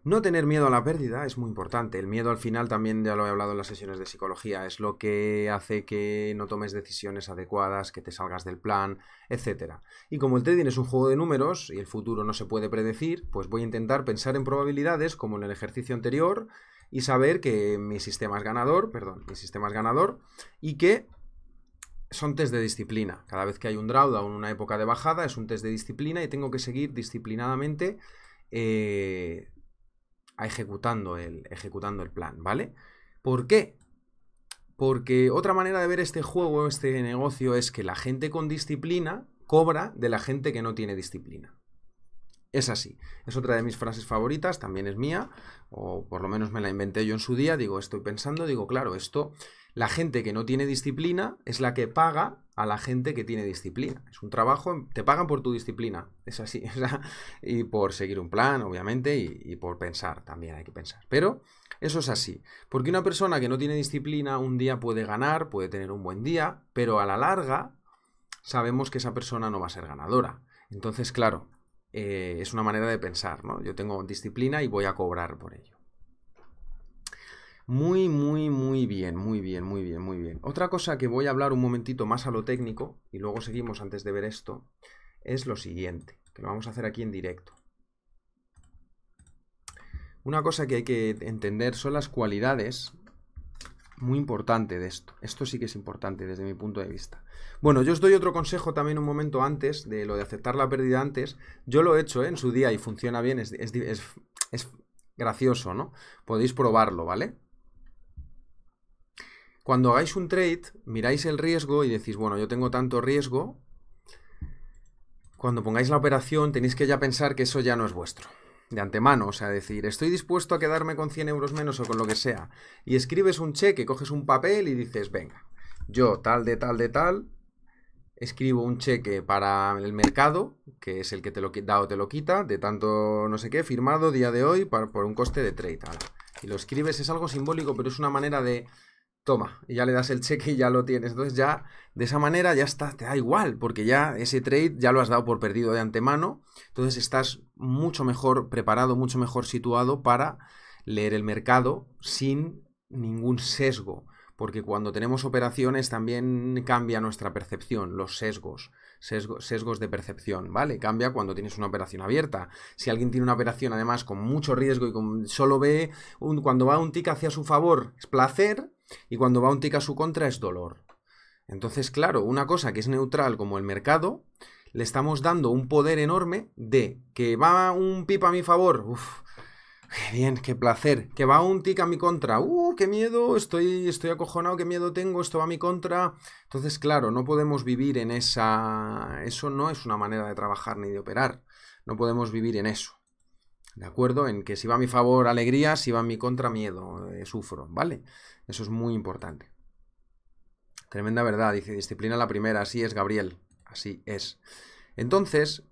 no tener miedo a la pérdida es muy importante. El miedo al final también, ya lo he hablado en las sesiones de psicología, es lo que hace que no tomes decisiones adecuadas, que te salgas del plan, etc. Y como el trading es un juego de números y el futuro no se puede predecir, pues voy a intentar pensar en probabilidades como en el ejercicio anterior y saber que mi sistema es ganador, perdón, mi sistema es ganador y que son test de disciplina. Cada vez que hay un o una época de bajada, es un test de disciplina y tengo que seguir disciplinadamente eh, ejecutando, el, ejecutando el plan, ¿vale? ¿Por qué? Porque otra manera de ver este juego, este negocio, es que la gente con disciplina cobra de la gente que no tiene disciplina. Es así. Es otra de mis frases favoritas, también es mía, o por lo menos me la inventé yo en su día. Digo, estoy pensando, digo, claro, esto la gente que no tiene disciplina es la que paga a la gente que tiene disciplina. Es un trabajo, te pagan por tu disciplina, es así, y por seguir un plan, obviamente, y, por pensar, también hay que pensar. Pero eso es así, porque una persona que no tiene disciplina un día puede ganar, puede tener un buen día, pero a la larga sabemos que esa persona no va a ser ganadora. Entonces, claro, eh, es una manera de pensar, ¿no? Yo tengo disciplina y voy a cobrar por ello. Muy, muy, muy bien, muy bien, muy bien, muy bien. Otra cosa que voy a hablar un momentito más a lo técnico, y luego seguimos antes de ver esto, es lo siguiente, que lo vamos a hacer aquí en directo. Una cosa que hay que entender son las cualidades muy importante de esto. Esto sí que es importante desde mi punto de vista. Bueno, yo os doy otro consejo también un momento antes de lo de aceptar la pérdida antes. Yo lo he hecho ¿eh? en su día y funciona bien, es gracioso, ¿no? Podéis probarlo, ¿vale? Cuando hagáis un trade, miráis el riesgo y decís, bueno, yo tengo tanto riesgo. Cuando pongáis la operación, tenéis que ya pensar que eso ya no es vuestro. De antemano, o sea, decir, estoy dispuesto a quedarme con 100 euros menos o con lo que sea. Y escribes un cheque, coges un papel y dices, venga, yo tal de tal de tal, escribo un cheque para el mercado, que es el que te lo da o te lo quita, de tanto no sé qué, firmado día de hoy por, un coste de trade. Y lo escribes, es algo simbólico, pero es una manera de toma, y ya le das el cheque y ya lo tienes. Entonces ya, de esa manera ya está, te da igual, porque ya ese trade ya lo has dado por perdido de antemano, entonces estás mucho mejor preparado, mucho mejor situado para leer el mercado sin ningún sesgo, porque cuando tenemos operaciones también cambia nuestra percepción, los sesgos. sesgos de percepción, ¿vale? Cambia cuando tienes una operación abierta. Si alguien tiene una operación además con mucho riesgo y con, solo ve cuando va un tick hacia su favor, es placer, y cuando va un tic a su contra es dolor. Entonces, claro, una cosa que es neutral como el mercado, le estamos dando un poder enorme de que va un pipa a mi favor, uff, qué bien, qué placer, que va un tic a mi contra, uh, qué miedo, estoy, estoy acojonado, qué miedo tengo, esto va a mi contra. Entonces, claro, no podemos vivir en esa... Eso no es una manera de trabajar ni de operar, no podemos vivir en eso. ¿De acuerdo? En que si va a mi favor alegría, si va a mi contra miedo, eh, sufro, ¿vale? Eso es muy importante. Tremenda verdad, dice, disciplina la primera, así es Gabriel, así es. Entonces,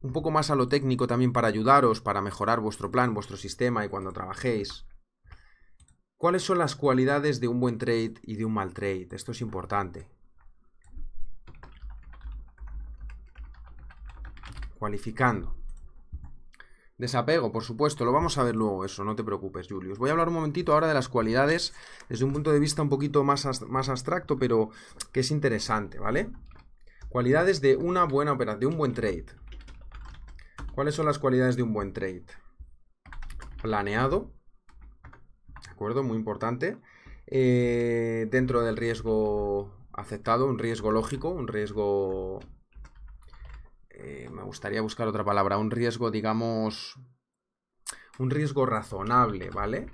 un poco más a lo técnico también para ayudaros, para mejorar vuestro plan, vuestro sistema y cuando trabajéis. ¿Cuáles son las cualidades de un buen trade y de un mal trade? Esto es importante. Cualificando. Desapego, por supuesto, lo vamos a ver luego eso, no te preocupes, Julius. Voy a hablar un momentito ahora de las cualidades desde un punto de vista un poquito más, más abstracto, pero que es interesante, ¿vale? Cualidades de una buena operación, de un buen trade. ¿Cuáles son las cualidades de un buen trade? Planeado, ¿de acuerdo? Muy importante. Eh, dentro del riesgo aceptado, un riesgo lógico, un riesgo eh, me gustaría buscar otra palabra, un riesgo, digamos, un riesgo razonable, ¿vale?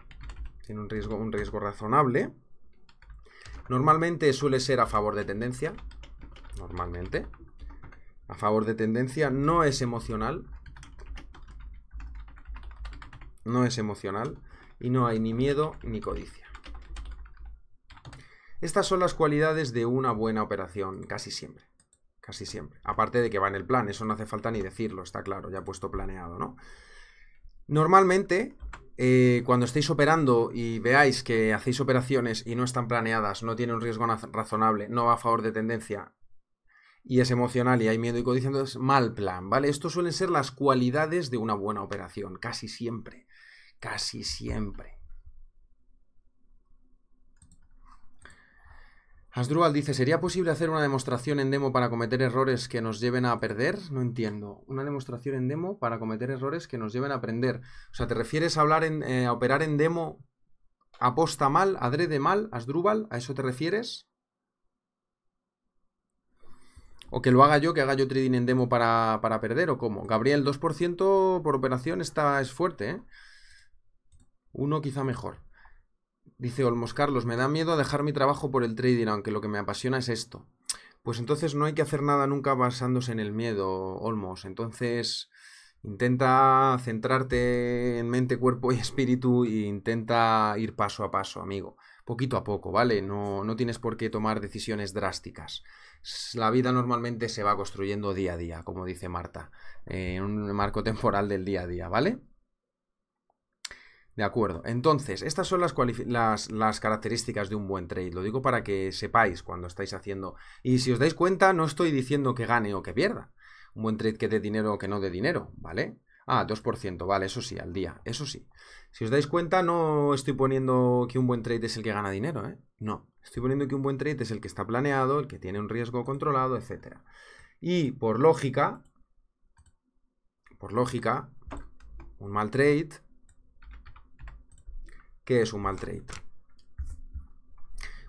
Tiene un riesgo, un riesgo razonable. Normalmente suele ser a favor de tendencia, normalmente. A favor de tendencia, no es emocional. No es emocional y no hay ni miedo ni codicia. Estas son las cualidades de una buena operación, casi siempre casi siempre. Aparte de que va en el plan, eso no hace falta ni decirlo, está claro, ya puesto planeado, ¿no? Normalmente, eh, cuando estéis operando y veáis que hacéis operaciones y no están planeadas, no tiene un riesgo razonable, no va a favor de tendencia y es emocional y hay miedo y codicia, es mal plan, ¿vale? Esto suelen ser las cualidades de una buena operación, casi siempre, casi siempre. Asdrúbal dice, ¿sería posible hacer una demostración en demo para cometer errores que nos lleven a perder? No entiendo. Una demostración en demo para cometer errores que nos lleven a aprender. O sea, ¿te refieres a hablar en, eh, operar en demo aposta mal, adrede mal, Asdrúbal? ¿A eso te refieres? ¿O que lo haga yo, que haga yo trading en demo para, para perder o cómo? Gabriel, 2% por operación está, es fuerte, ¿eh? Uno quizá mejor. Dice Olmos Carlos, me da miedo dejar mi trabajo por el trading, aunque lo que me apasiona es esto. Pues entonces no hay que hacer nada nunca basándose en el miedo, Olmos. Entonces intenta centrarte en mente, cuerpo y espíritu e intenta ir paso a paso, amigo. Poquito a poco, ¿vale? No, no tienes por qué tomar decisiones drásticas. La vida normalmente se va construyendo día a día, como dice Marta, en un marco temporal del día a día, ¿vale? De acuerdo. Entonces, estas son las, las, características de un buen trade. Lo digo para que sepáis cuando estáis haciendo. Y si os dais cuenta, no estoy diciendo que gane o que pierda. Un buen trade que dé dinero o que no dé dinero, ¿vale? Ah, 2%, vale, eso sí, al día, eso sí. Si os dais cuenta, no estoy poniendo que un buen trade es el que gana dinero, ¿eh? No, estoy poniendo que un buen trade es el que está planeado, el que tiene un riesgo controlado, etc. Y por lógica, por lógica, un mal trade ¿Qué es un mal trade?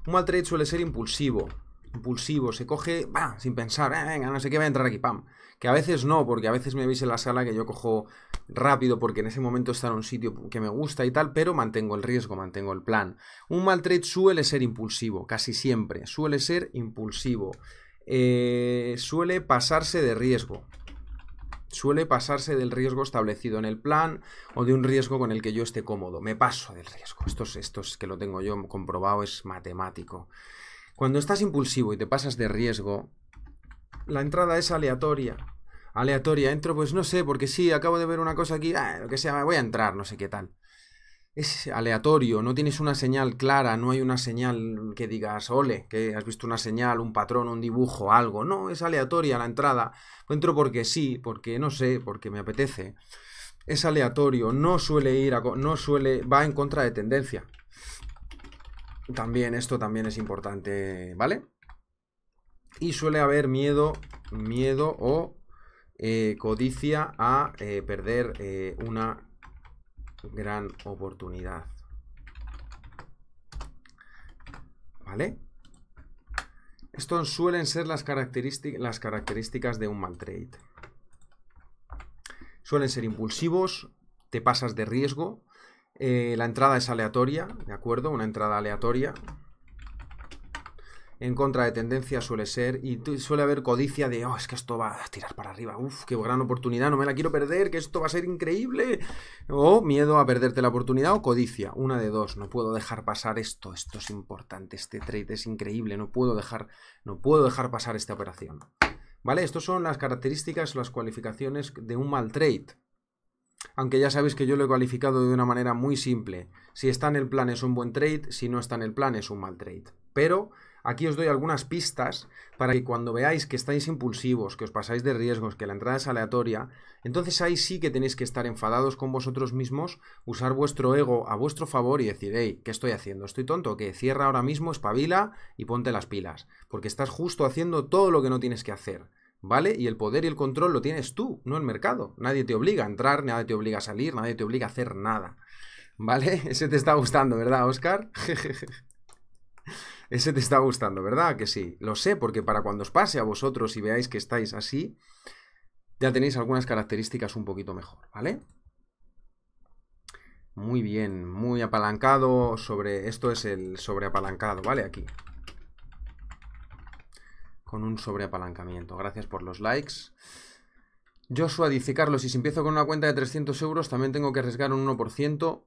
Un mal trade suele ser impulsivo. Impulsivo, se coge, sin pensar, ah, venga, no sé qué, va a entrar aquí, pam. Que a veces no, porque a veces me veis en la sala que yo cojo rápido porque en ese momento está en un sitio que me gusta y tal, pero mantengo el riesgo, mantengo el plan. Un mal trade suele ser impulsivo, casi siempre, suele ser impulsivo. Eh, suele pasarse de riesgo, Suele pasarse del riesgo establecido en el plan o de un riesgo con el que yo esté cómodo. Me paso del riesgo. Esto es, que lo tengo yo comprobado, es matemático. Cuando estás impulsivo y te pasas de riesgo, la entrada es aleatoria. Aleatoria, entro pues no sé, porque sí, acabo de ver una cosa aquí, ah, lo que sea, voy a entrar, no sé qué tal es aleatorio, no tienes una señal clara, no hay una señal que digas, ole, que has visto una señal, un patrón, un dibujo, algo. No, es aleatoria la entrada. Entro porque sí, porque no sé, porque me apetece. Es aleatorio, no suele ir a, no suele, va en contra de tendencia. También, esto también es importante, ¿vale? Y suele haber miedo, miedo o eh, codicia a eh, perder eh, una gran oportunidad. ¿Vale? Estos suelen ser las, características de un mal trade. Suelen ser impulsivos, te pasas de riesgo, eh, la entrada es aleatoria, ¿de acuerdo? Una entrada aleatoria, en contra de tendencia suele ser y suele haber codicia de, oh, es que esto va a tirar para arriba, ¡Uf, qué gran oportunidad, no me la quiero perder, que esto va a ser increíble, o miedo a perderte la oportunidad o codicia, una de dos, no puedo dejar pasar esto, esto es importante, este trade es increíble, no puedo dejar, no puedo dejar pasar esta operación. ¿Vale? Estas son las características, las cualificaciones de un mal trade. Aunque ya sabéis que yo lo he cualificado de una manera muy simple. Si está en el plan es un buen trade, si no está en el plan es un mal trade. Pero Aquí os doy algunas pistas para que cuando veáis que estáis impulsivos, que os pasáis de riesgos, que la entrada es aleatoria, entonces ahí sí que tenéis que estar enfadados con vosotros mismos, usar vuestro ego a vuestro favor y decir, hey, ¿qué estoy haciendo? ¿Estoy tonto? que Cierra ahora mismo, espabila y ponte las pilas, porque estás justo haciendo todo lo que no tienes que hacer. ¿Vale? Y el poder y el control lo tienes tú, no el mercado. Nadie te obliga a entrar, nadie te obliga a salir, nadie te obliga a hacer nada. ¿Vale? Ese te está gustando, ¿verdad, Oscar? Ese te está gustando, ¿verdad? Que sí. Lo sé, porque para cuando os pase a vosotros y veáis que estáis así, ya tenéis algunas características un poquito mejor, ¿vale? Muy bien, muy apalancado sobre... Esto es el sobreapalancado, ¿vale? Aquí. Con un sobreapalancamiento. Gracias por los likes. Yo suadificarlo. si empiezo con una cuenta de 300 euros, también tengo que arriesgar un 1%.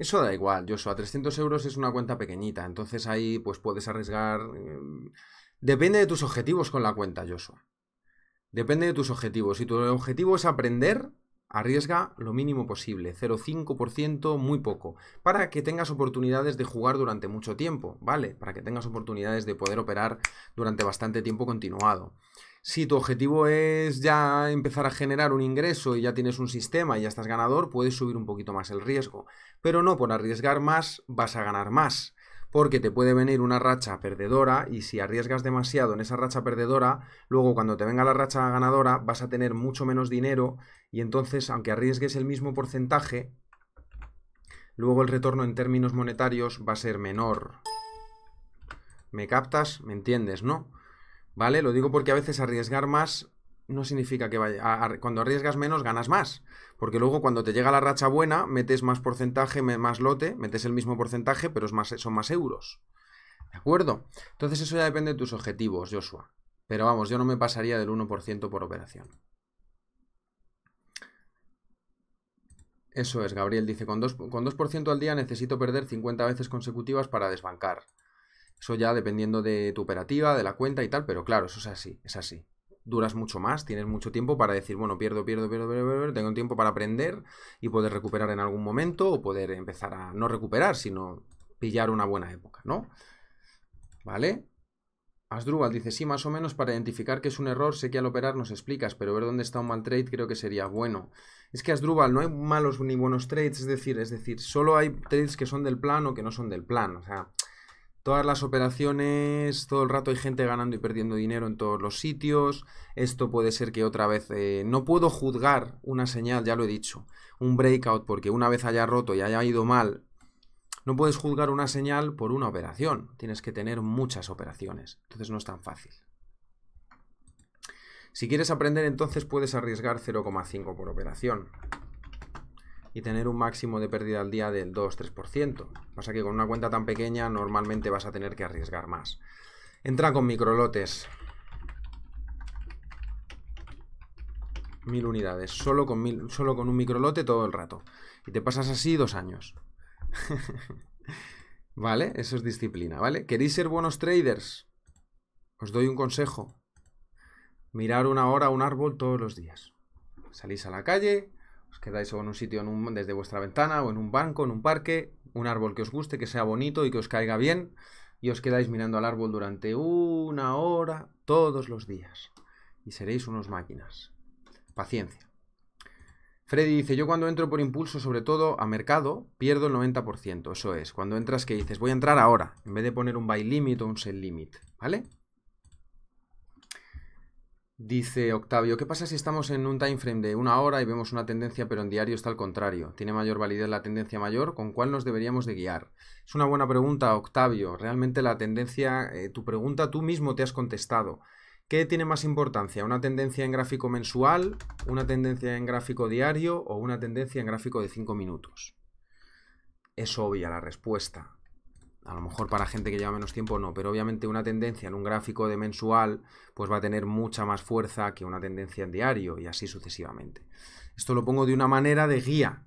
Eso da igual, A 300 euros es una cuenta pequeñita. Entonces ahí pues puedes arriesgar. Em, depende de tus objetivos con la cuenta, Joshua. Depende de tus objetivos. Si tu objetivo es aprender, arriesga lo mínimo posible. 0,5%, muy poco. Para que tengas oportunidades de jugar durante mucho tiempo, ¿vale? Para que tengas oportunidades de poder operar durante bastante tiempo continuado. Si tu objetivo es ya empezar a generar un ingreso y ya tienes un sistema y ya estás ganador, puedes subir un poquito más el riesgo. Pero no por arriesgar más vas a ganar más, porque te puede venir una racha perdedora y si arriesgas demasiado en esa racha perdedora, luego cuando te venga la racha ganadora vas a tener mucho menos dinero y entonces aunque arriesgues el mismo porcentaje, luego el retorno en términos monetarios va a ser menor. ¿Me captas? ¿Me entiendes? ¿No? ¿Vale? Lo digo porque a veces arriesgar más no significa que vaya. cuando arriesgas menos, ganas más. Porque luego, cuando te llega la racha buena, metes más porcentaje, más lote, metes el mismo porcentaje, pero más, son más euros. ¿De acuerdo? Entonces, eso ya depende de tus objetivos, Joshua. Pero vamos, yo no me pasaría del 1% por operación. Eso es, Gabriel dice, con 2%, con 2 al día necesito perder 50 veces consecutivas para desbancar. Eso ya dependiendo de tu operativa, de la cuenta y tal, pero claro, eso es así, es así. Duras mucho más, tienes mucho tiempo para decir, bueno, pierdo, pierdo, pierdo, pierdo, tengo tiempo para aprender y poder recuperar en algún momento o poder empezar a no recuperar, sino pillar una buena época, ¿no? ¿Vale? Asdrubal dice, sí, más o menos para identificar que es un error, sé que al operar nos explicas, pero ver dónde está un mal trade creo que sería bueno. Es que Asdrubal no hay malos ni buenos trades, es decir, es decir, solo hay trades que son del plan o que no son del plan, o sea, todas las operaciones, todo el rato hay gente ganando y perdiendo dinero en todos los sitios. Esto puede ser que otra vez eh, no puedo juzgar una señal, ya lo he dicho, un breakout, porque una vez haya roto y haya ido mal, no puedes juzgar una señal por una operación. Tienes que tener muchas operaciones. Entonces no es tan fácil. Si quieres aprender, entonces puedes arriesgar 0,5 por operación y tener un máximo de pérdida al día del 2-3%. Pasa que con una cuenta tan pequeña normalmente vas a tener que arriesgar más. Entra con microlotes. mil unidades, solo con, mil, solo con un microlote todo el rato. Y te pasas así dos años. ¿Vale? Eso es disciplina, ¿vale? ¿Queréis ser buenos traders? Os doy un consejo. Mirar una hora un árbol todos los días. Salís a la calle, os quedáis en un sitio desde vuestra ventana o en un banco, en un parque, un árbol que os guste, que sea bonito y que os caiga bien, y os quedáis mirando al árbol durante una hora todos los días. Y seréis unos máquinas. Paciencia. Freddy dice, yo cuando entro por impulso, sobre todo a mercado, pierdo el 90%. Eso es, cuando entras que dices, voy a entrar ahora, en vez de poner un buy limit o un sell limit, ¿vale? Dice Octavio, ¿qué pasa si estamos en un time frame de una hora y vemos una tendencia pero en diario está al contrario? ¿Tiene mayor validez la tendencia mayor? ¿Con cuál nos deberíamos de guiar? Es una buena pregunta, Octavio. Realmente la tendencia, eh, tu pregunta tú mismo te has contestado. ¿Qué tiene más importancia? ¿Una tendencia en gráfico mensual, una tendencia en gráfico diario o una tendencia en gráfico de 5 minutos? Es obvia la respuesta a lo mejor para gente que lleva menos tiempo no, pero obviamente una tendencia en un gráfico de mensual pues va a tener mucha más fuerza que una tendencia en diario y así sucesivamente. Esto lo pongo de una manera de guía.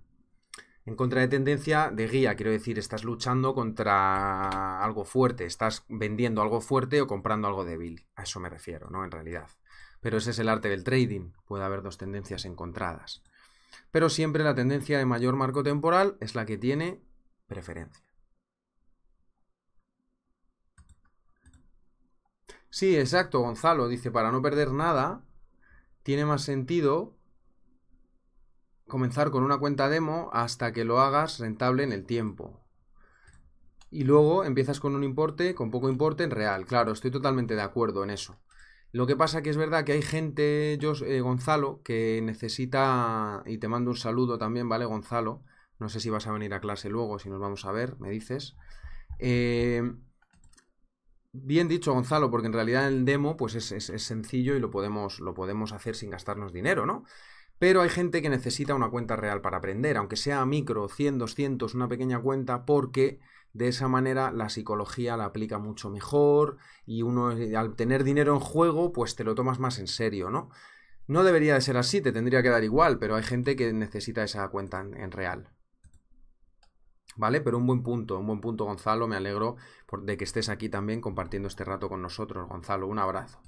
En contra de tendencia, de guía, quiero decir, estás luchando contra algo fuerte, estás vendiendo algo fuerte o comprando algo débil. A eso me refiero, ¿no? En realidad. Pero ese es el arte del trading. Puede haber dos tendencias encontradas. Pero siempre la tendencia de mayor marco temporal es la que tiene preferencia. Sí, exacto, Gonzalo. Dice, para no perder nada, tiene más sentido comenzar con una cuenta demo hasta que lo hagas rentable en el tiempo. Y luego empiezas con un importe, con poco importe en real. Claro, estoy totalmente de acuerdo en eso. Lo que pasa que es verdad que hay gente, yo, eh, Gonzalo, que necesita, y te mando un saludo también, ¿vale, Gonzalo? No sé si vas a venir a clase luego, si nos vamos a ver, me dices. Eh, Bien dicho, Gonzalo, porque en realidad el demo pues es, sencillo y lo podemos, lo podemos hacer sin gastarnos dinero, ¿no? Pero hay gente que necesita una cuenta real para aprender, aunque sea micro, 100, 200, una pequeña cuenta, porque de esa manera la psicología la aplica mucho mejor y uno eh, al tener dinero en juego pues te lo tomas más en serio, ¿no? No debería de ser así, te tendría que dar igual, pero hay gente que necesita esa cuenta en real. ¿Vale? Pero un buen punto, un buen punto Gonzalo, me alegro de que estés aquí también compartiendo este rato con nosotros, Gonzalo, un abrazo.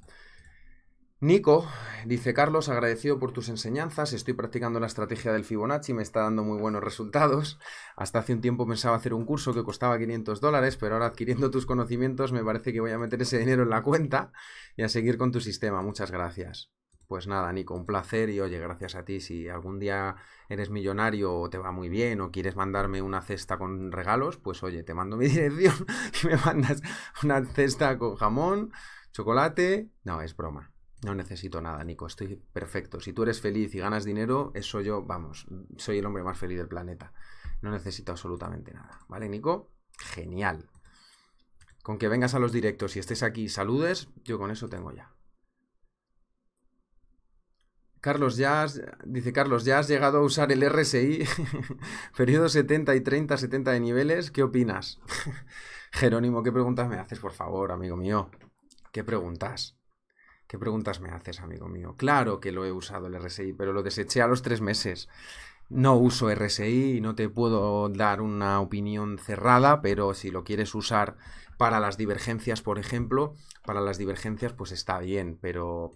Nico dice, Carlos, agradecido por tus enseñanzas, estoy practicando la estrategia del Fibonacci, me está dando muy buenos resultados. Hasta hace un tiempo pensaba hacer un curso que costaba 500 dólares, pero ahora adquiriendo tus conocimientos me parece que voy a meter ese dinero en la cuenta y a seguir con tu sistema. Muchas gracias. Pues nada, Nico, un placer y oye, gracias a ti. Si algún día eres millonario o te va muy bien o quieres mandarme una cesta con regalos, pues oye, te mando mi dirección y me mandas una cesta con jamón, chocolate. No, es broma. No necesito nada, Nico. Estoy perfecto. Si tú eres feliz y ganas dinero, eso yo, vamos, soy el hombre más feliz del planeta. No necesito absolutamente nada. ¿Vale, Nico? Genial. Con que vengas a los directos y estés aquí y saludes, yo con eso tengo ya. Carlos ya dice Carlos, ya has llegado a usar el RSI, periodo 70 y 30, 70 de niveles, ¿qué opinas? Jerónimo, ¿qué preguntas me haces, por favor, amigo mío? ¿Qué preguntas? ¿Qué preguntas me haces, amigo mío? Claro que lo he usado el RSI, pero lo deseché a los tres meses. No uso RSI y no te puedo dar una opinión cerrada, pero si lo quieres usar para las divergencias, por ejemplo, para las divergencias pues está bien, pero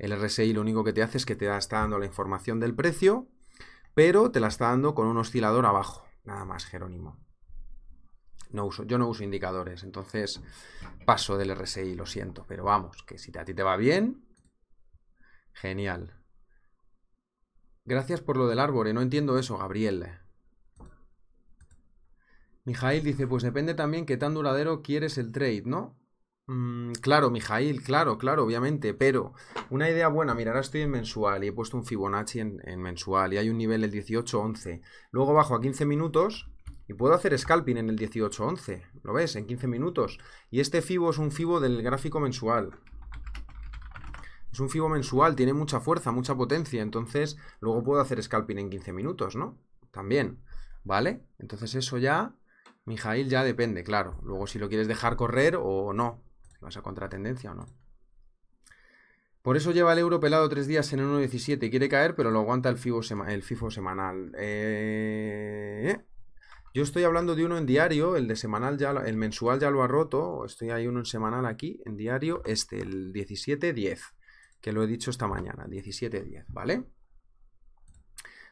el RSI lo único que te hace es que te está dando la información del precio, pero te la está dando con un oscilador abajo. Nada más, Jerónimo. No uso, yo no uso indicadores, entonces paso del RSI, lo siento, pero vamos, que si a ti te va bien, genial. Gracias por lo del árbol, ¿eh? no entiendo eso, Gabriel. Mijail dice, pues depende también qué tan duradero quieres el trade, ¿no? Mm, claro, Mijail, claro, claro, obviamente, pero una idea buena, mira, ahora estoy en mensual y he puesto un Fibonacci en, en mensual y hay un nivel del 18-11. Luego bajo a 15 minutos y puedo hacer scalping en el 18-11, ¿lo ves? En 15 minutos. Y este Fibo es un Fibo del gráfico mensual. Es un Fibo mensual, tiene mucha fuerza, mucha potencia, entonces luego puedo hacer scalping en 15 minutos, ¿no? También, ¿vale? Entonces eso ya, Mijail, ya depende, claro. Luego si lo quieres dejar correr o no, ¿Vas a contratendencia o no? Por eso lleva el euro pelado tres días en 1.17. Quiere caer, pero lo aguanta el, FIFO semanal. Eh, yo estoy hablando de uno en diario, el de semanal ya, el mensual ya lo ha roto. Estoy ahí uno en semanal aquí, en diario, este, el 17.10, que lo he dicho esta mañana, 17.10, ¿vale?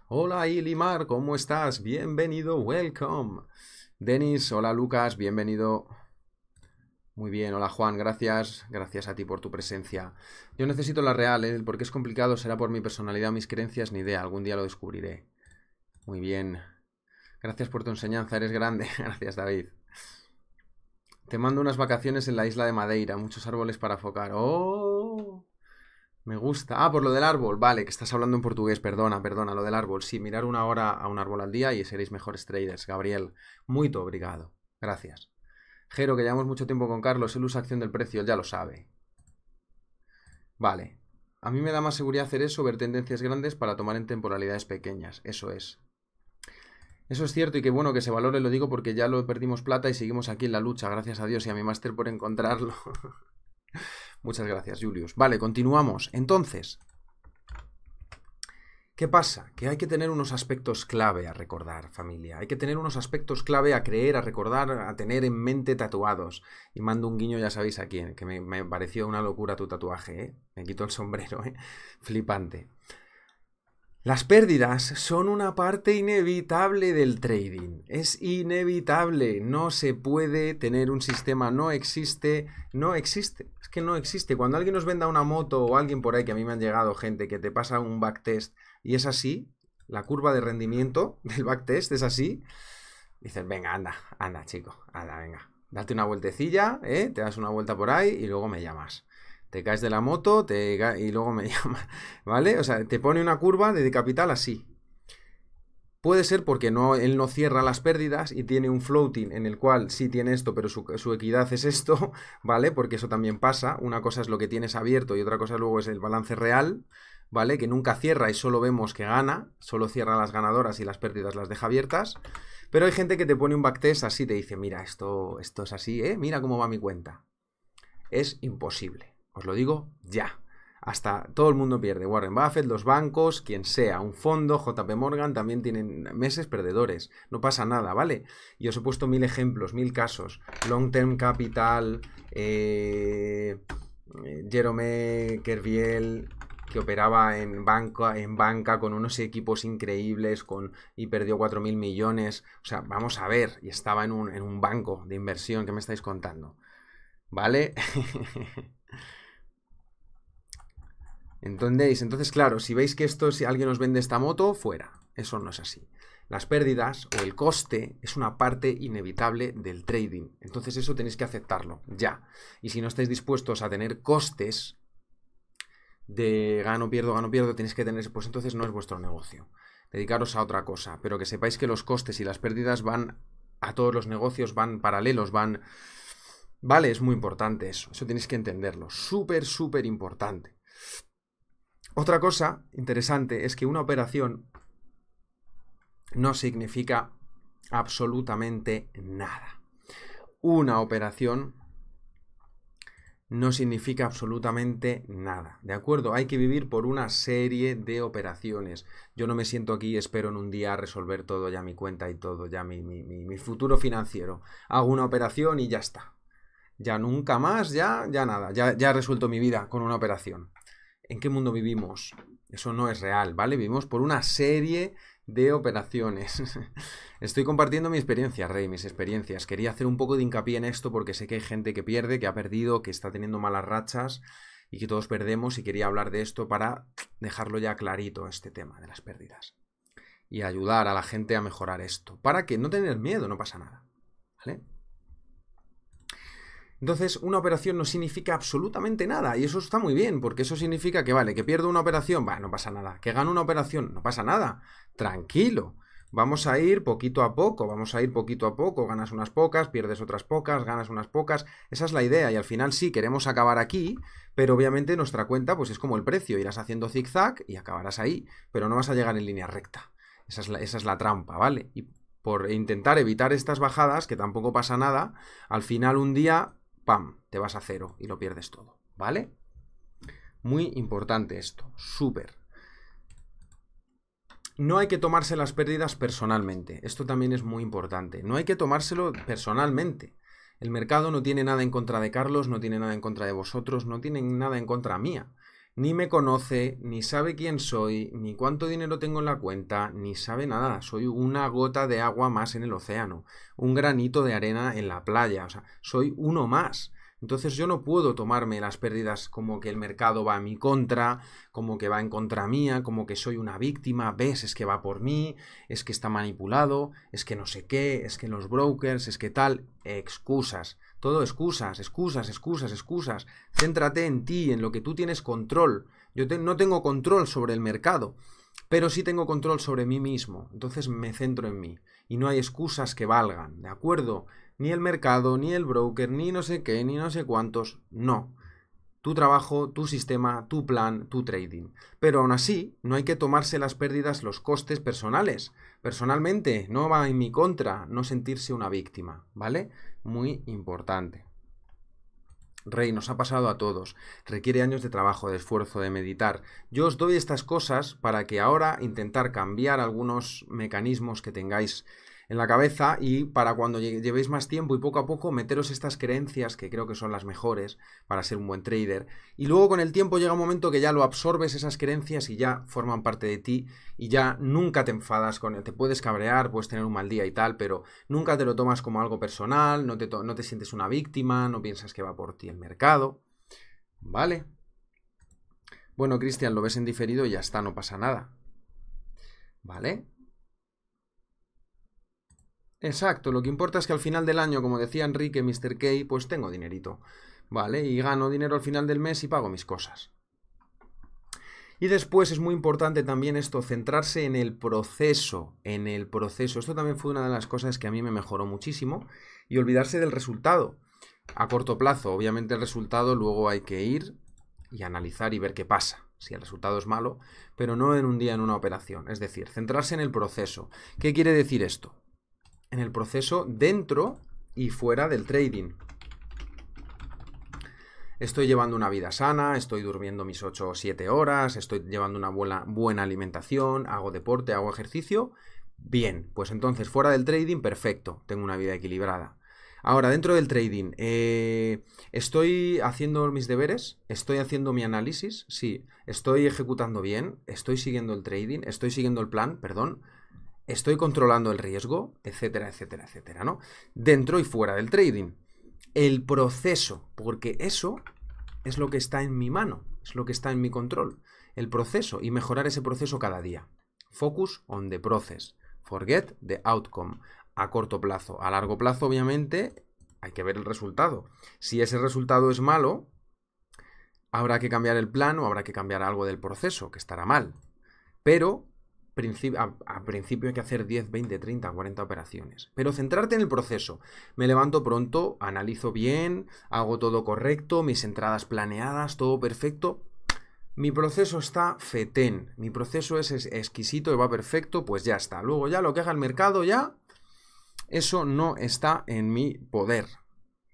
Hola Ilimar, ¿cómo estás? Bienvenido, welcome. Denis, hola Lucas, bienvenido. Muy bien, hola Juan, gracias, gracias a ti por tu presencia. Yo necesito la real, ¿eh? porque es complicado, será por mi personalidad, mis creencias, ni idea, algún día lo descubriré. Muy bien, gracias por tu enseñanza, eres grande, gracias David. Te mando unas vacaciones en la isla de Madeira, muchos árboles para focar. ¡Oh! Me gusta. Ah, por lo del árbol, vale, que estás hablando en portugués, perdona, perdona, lo del árbol. Sí, mirar una hora a un árbol al día y seréis mejores traders, Gabriel. Muy obrigado, gracias. Jero, que llevamos mucho tiempo con Carlos, él usa acción del precio, ya lo sabe. Vale. A mí me da más seguridad hacer eso, ver tendencias grandes para tomar en temporalidades pequeñas. Eso es. Eso es cierto y que bueno que se valore, lo digo porque ya lo perdimos plata y seguimos aquí en la lucha, gracias a Dios y a mi máster por encontrarlo. Muchas gracias, Julius. Vale, continuamos. Entonces, ¿Qué pasa? Que hay que tener unos aspectos clave a recordar, familia. Hay que tener unos aspectos clave a creer, a recordar, a tener en mente tatuados. Y mando un guiño, ya sabéis a quién, que me, me pareció una locura tu tatuaje, ¿eh? Me quito el sombrero, ¿eh? Flipante. Las pérdidas son una parte inevitable del trading. Es inevitable. No se puede tener un sistema. No existe. No existe. Es que no existe. Cuando alguien nos venda una moto o alguien por ahí, que a mí me han llegado gente que te pasa un backtest y es así, la curva de rendimiento del backtest es así, dices, venga, anda, anda, chico, anda, venga. Date una vueltecilla, ¿eh? te das una vuelta por ahí y luego me llamas te caes de la moto te y luego me llama, ¿vale? O sea, te pone una curva de capital así. Puede ser porque no, él no cierra las pérdidas y tiene un floating en el cual sí tiene esto, pero su, equidad es esto, ¿vale? Porque eso también pasa. Una cosa es lo que tienes abierto y otra cosa luego es el balance real, ¿vale? Que nunca cierra y solo vemos que gana, solo cierra las ganadoras y las pérdidas las deja abiertas. Pero hay gente que te pone un backtest así, te dice, mira, esto, esto es así, ¿eh? Mira cómo va mi cuenta. Es imposible. Os lo digo ya. Hasta todo el mundo pierde. Warren Buffett, los bancos, quien sea, un fondo, JP Morgan, también tienen meses perdedores. No pasa nada, ¿vale? Y os he puesto mil ejemplos, mil casos. Long Term Capital, eh, Jerome Kerviel, que operaba en banca, en banca con unos equipos increíbles con, y perdió mil millones. O sea, vamos a ver, y estaba en un, en un banco de inversión, ¿qué me estáis contando? ¿Vale? ¿Entendéis? Entonces, claro, si veis que esto, si alguien os vende esta moto, fuera. Eso no es así. Las pérdidas o el coste es una parte inevitable del trading. Entonces eso tenéis que aceptarlo ya. Y si no estáis dispuestos a tener costes de gano, pierdo, gano, pierdo, tenéis que tener, pues entonces no es vuestro negocio. Dedicaros a otra cosa. Pero que sepáis que los costes y las pérdidas van a todos los negocios, van paralelos, van... Vale, es muy importante eso. Eso tenéis que entenderlo. Súper, súper importante. Otra cosa interesante es que una operación no significa absolutamente nada. Una operación no significa absolutamente nada. ¿De acuerdo? Hay que vivir por una serie de operaciones. Yo no me siento aquí espero en un día resolver todo ya mi cuenta y todo ya mi, mi, futuro financiero. Hago una operación y ya está. Ya nunca más, ya, ya nada. Ya, ya he resuelto mi vida con una operación. ¿En qué mundo vivimos? Eso no es real, ¿vale? Vivimos por una serie de operaciones. Estoy compartiendo mi experiencia, Rey, mis experiencias. Quería hacer un poco de hincapié en esto porque sé que hay gente que pierde, que ha perdido, que está teniendo malas rachas y que todos perdemos y quería hablar de esto para dejarlo ya clarito, este tema de las pérdidas. Y ayudar a la gente a mejorar esto, para que no tener miedo, no pasa nada. ¿Vale? Entonces, una operación no significa absolutamente nada, y eso está muy bien, porque eso significa que, vale, que pierdo una operación, va, no pasa nada, que gano una operación, no pasa nada, tranquilo. Vamos a ir poquito a poco, vamos a ir poquito a poco, ganas unas pocas, pierdes otras pocas, ganas unas pocas, esa es la idea y al final sí queremos acabar aquí, pero obviamente nuestra cuenta pues es como el precio, irás haciendo zigzag y acabarás ahí, pero no vas a llegar en línea recta. Esa es la, esa es la trampa, ¿vale? Y por intentar evitar estas bajadas, que tampoco pasa nada, al final un día ¡pam!, te vas a cero y lo pierdes todo, ¿vale? Muy importante esto, súper. No hay que tomarse las pérdidas personalmente, esto también es muy importante, no hay que tomárselo personalmente. El mercado no tiene nada en contra de Carlos, no tiene nada en contra de vosotros, no tiene nada en contra mía. Ni me conoce, ni sabe quién soy, ni cuánto dinero tengo en la cuenta, ni sabe nada. Soy una gota de agua más en el océano, un granito de arena en la playa, o sea, soy uno más. Entonces yo no puedo tomarme las pérdidas como que el mercado va a mi contra, como que va en contra mía, como que soy una víctima, ves, es que va por mí, es que está manipulado, es que no sé qué, es que los brokers, es que tal, excusas. Todo excusas, excusas, excusas, excusas. Céntrate en ti, en lo que tú tienes control. Yo no tengo control sobre el mercado, pero sí tengo control sobre mí mismo. Entonces me centro en mí. Y no hay excusas que valgan, ¿de acuerdo? Ni el mercado, ni el broker, ni no sé qué, ni no sé cuántos. No. Tu trabajo, tu sistema, tu plan, tu trading. Pero aún así, no hay que tomarse las pérdidas, los costes personales. Personalmente, no va en mi contra no sentirse una víctima, ¿vale? muy importante. Rey, nos ha pasado a todos. Requiere años de trabajo, de esfuerzo, de meditar. Yo os doy estas cosas para que ahora intentar cambiar algunos mecanismos que tengáis en la cabeza y para cuando llevéis más tiempo y poco a poco meteros estas creencias que creo que son las mejores para ser un buen trader. Y luego con el tiempo llega un momento que ya lo absorbes esas creencias y ya forman parte de ti y ya nunca te enfadas con te puedes cabrear, puedes tener un mal día y tal, pero nunca te lo tomas como algo personal, no te, no te sientes una víctima, no piensas que va por ti el mercado. ¿Vale? Bueno, Cristian, lo ves en diferido y ya está, no pasa nada. ¿Vale? Exacto, lo que importa es que al final del año, como decía Enrique, Mr. K, pues tengo dinerito, ¿vale? Y gano dinero al final del mes y pago mis cosas. Y después es muy importante también esto, centrarse en el proceso, en el proceso. Esto también fue una de las cosas que a mí me mejoró muchísimo y olvidarse del resultado a corto plazo. Obviamente el resultado luego hay que ir y analizar y ver qué pasa, si el resultado es malo, pero no en un día en una operación. Es decir, centrarse en el proceso. ¿Qué quiere decir esto? en el proceso dentro y fuera del trading. Estoy llevando una vida sana, estoy durmiendo mis 8 o 7 horas, estoy llevando una buena, buena alimentación, hago deporte, hago ejercicio. Bien, pues entonces fuera del trading, perfecto, tengo una vida equilibrada. Ahora, dentro del trading, eh, ¿estoy haciendo mis deberes? ¿Estoy haciendo mi análisis? Sí. ¿Estoy ejecutando bien? ¿Estoy siguiendo el trading? ¿Estoy siguiendo el plan? Perdón estoy controlando el riesgo, etcétera, etcétera, etcétera, ¿no? Dentro y fuera del trading. El proceso, porque eso es lo que está en mi mano, es lo que está en mi control. El proceso y mejorar ese proceso cada día. Focus on the process. Forget the outcome. A corto plazo. A largo plazo, obviamente, hay que ver el resultado. Si ese resultado es malo, habrá que cambiar el plan o habrá que cambiar algo del proceso, que estará mal. Pero principio hay que hacer 10, 20, 30, 40 operaciones. Pero centrarte en el proceso. Me levanto pronto, analizo bien, hago todo correcto, mis entradas planeadas, todo perfecto. Mi proceso está fetén, mi proceso es, es exquisito y va perfecto, pues ya está. Luego ya lo que haga el mercado ya, eso no está en mi poder,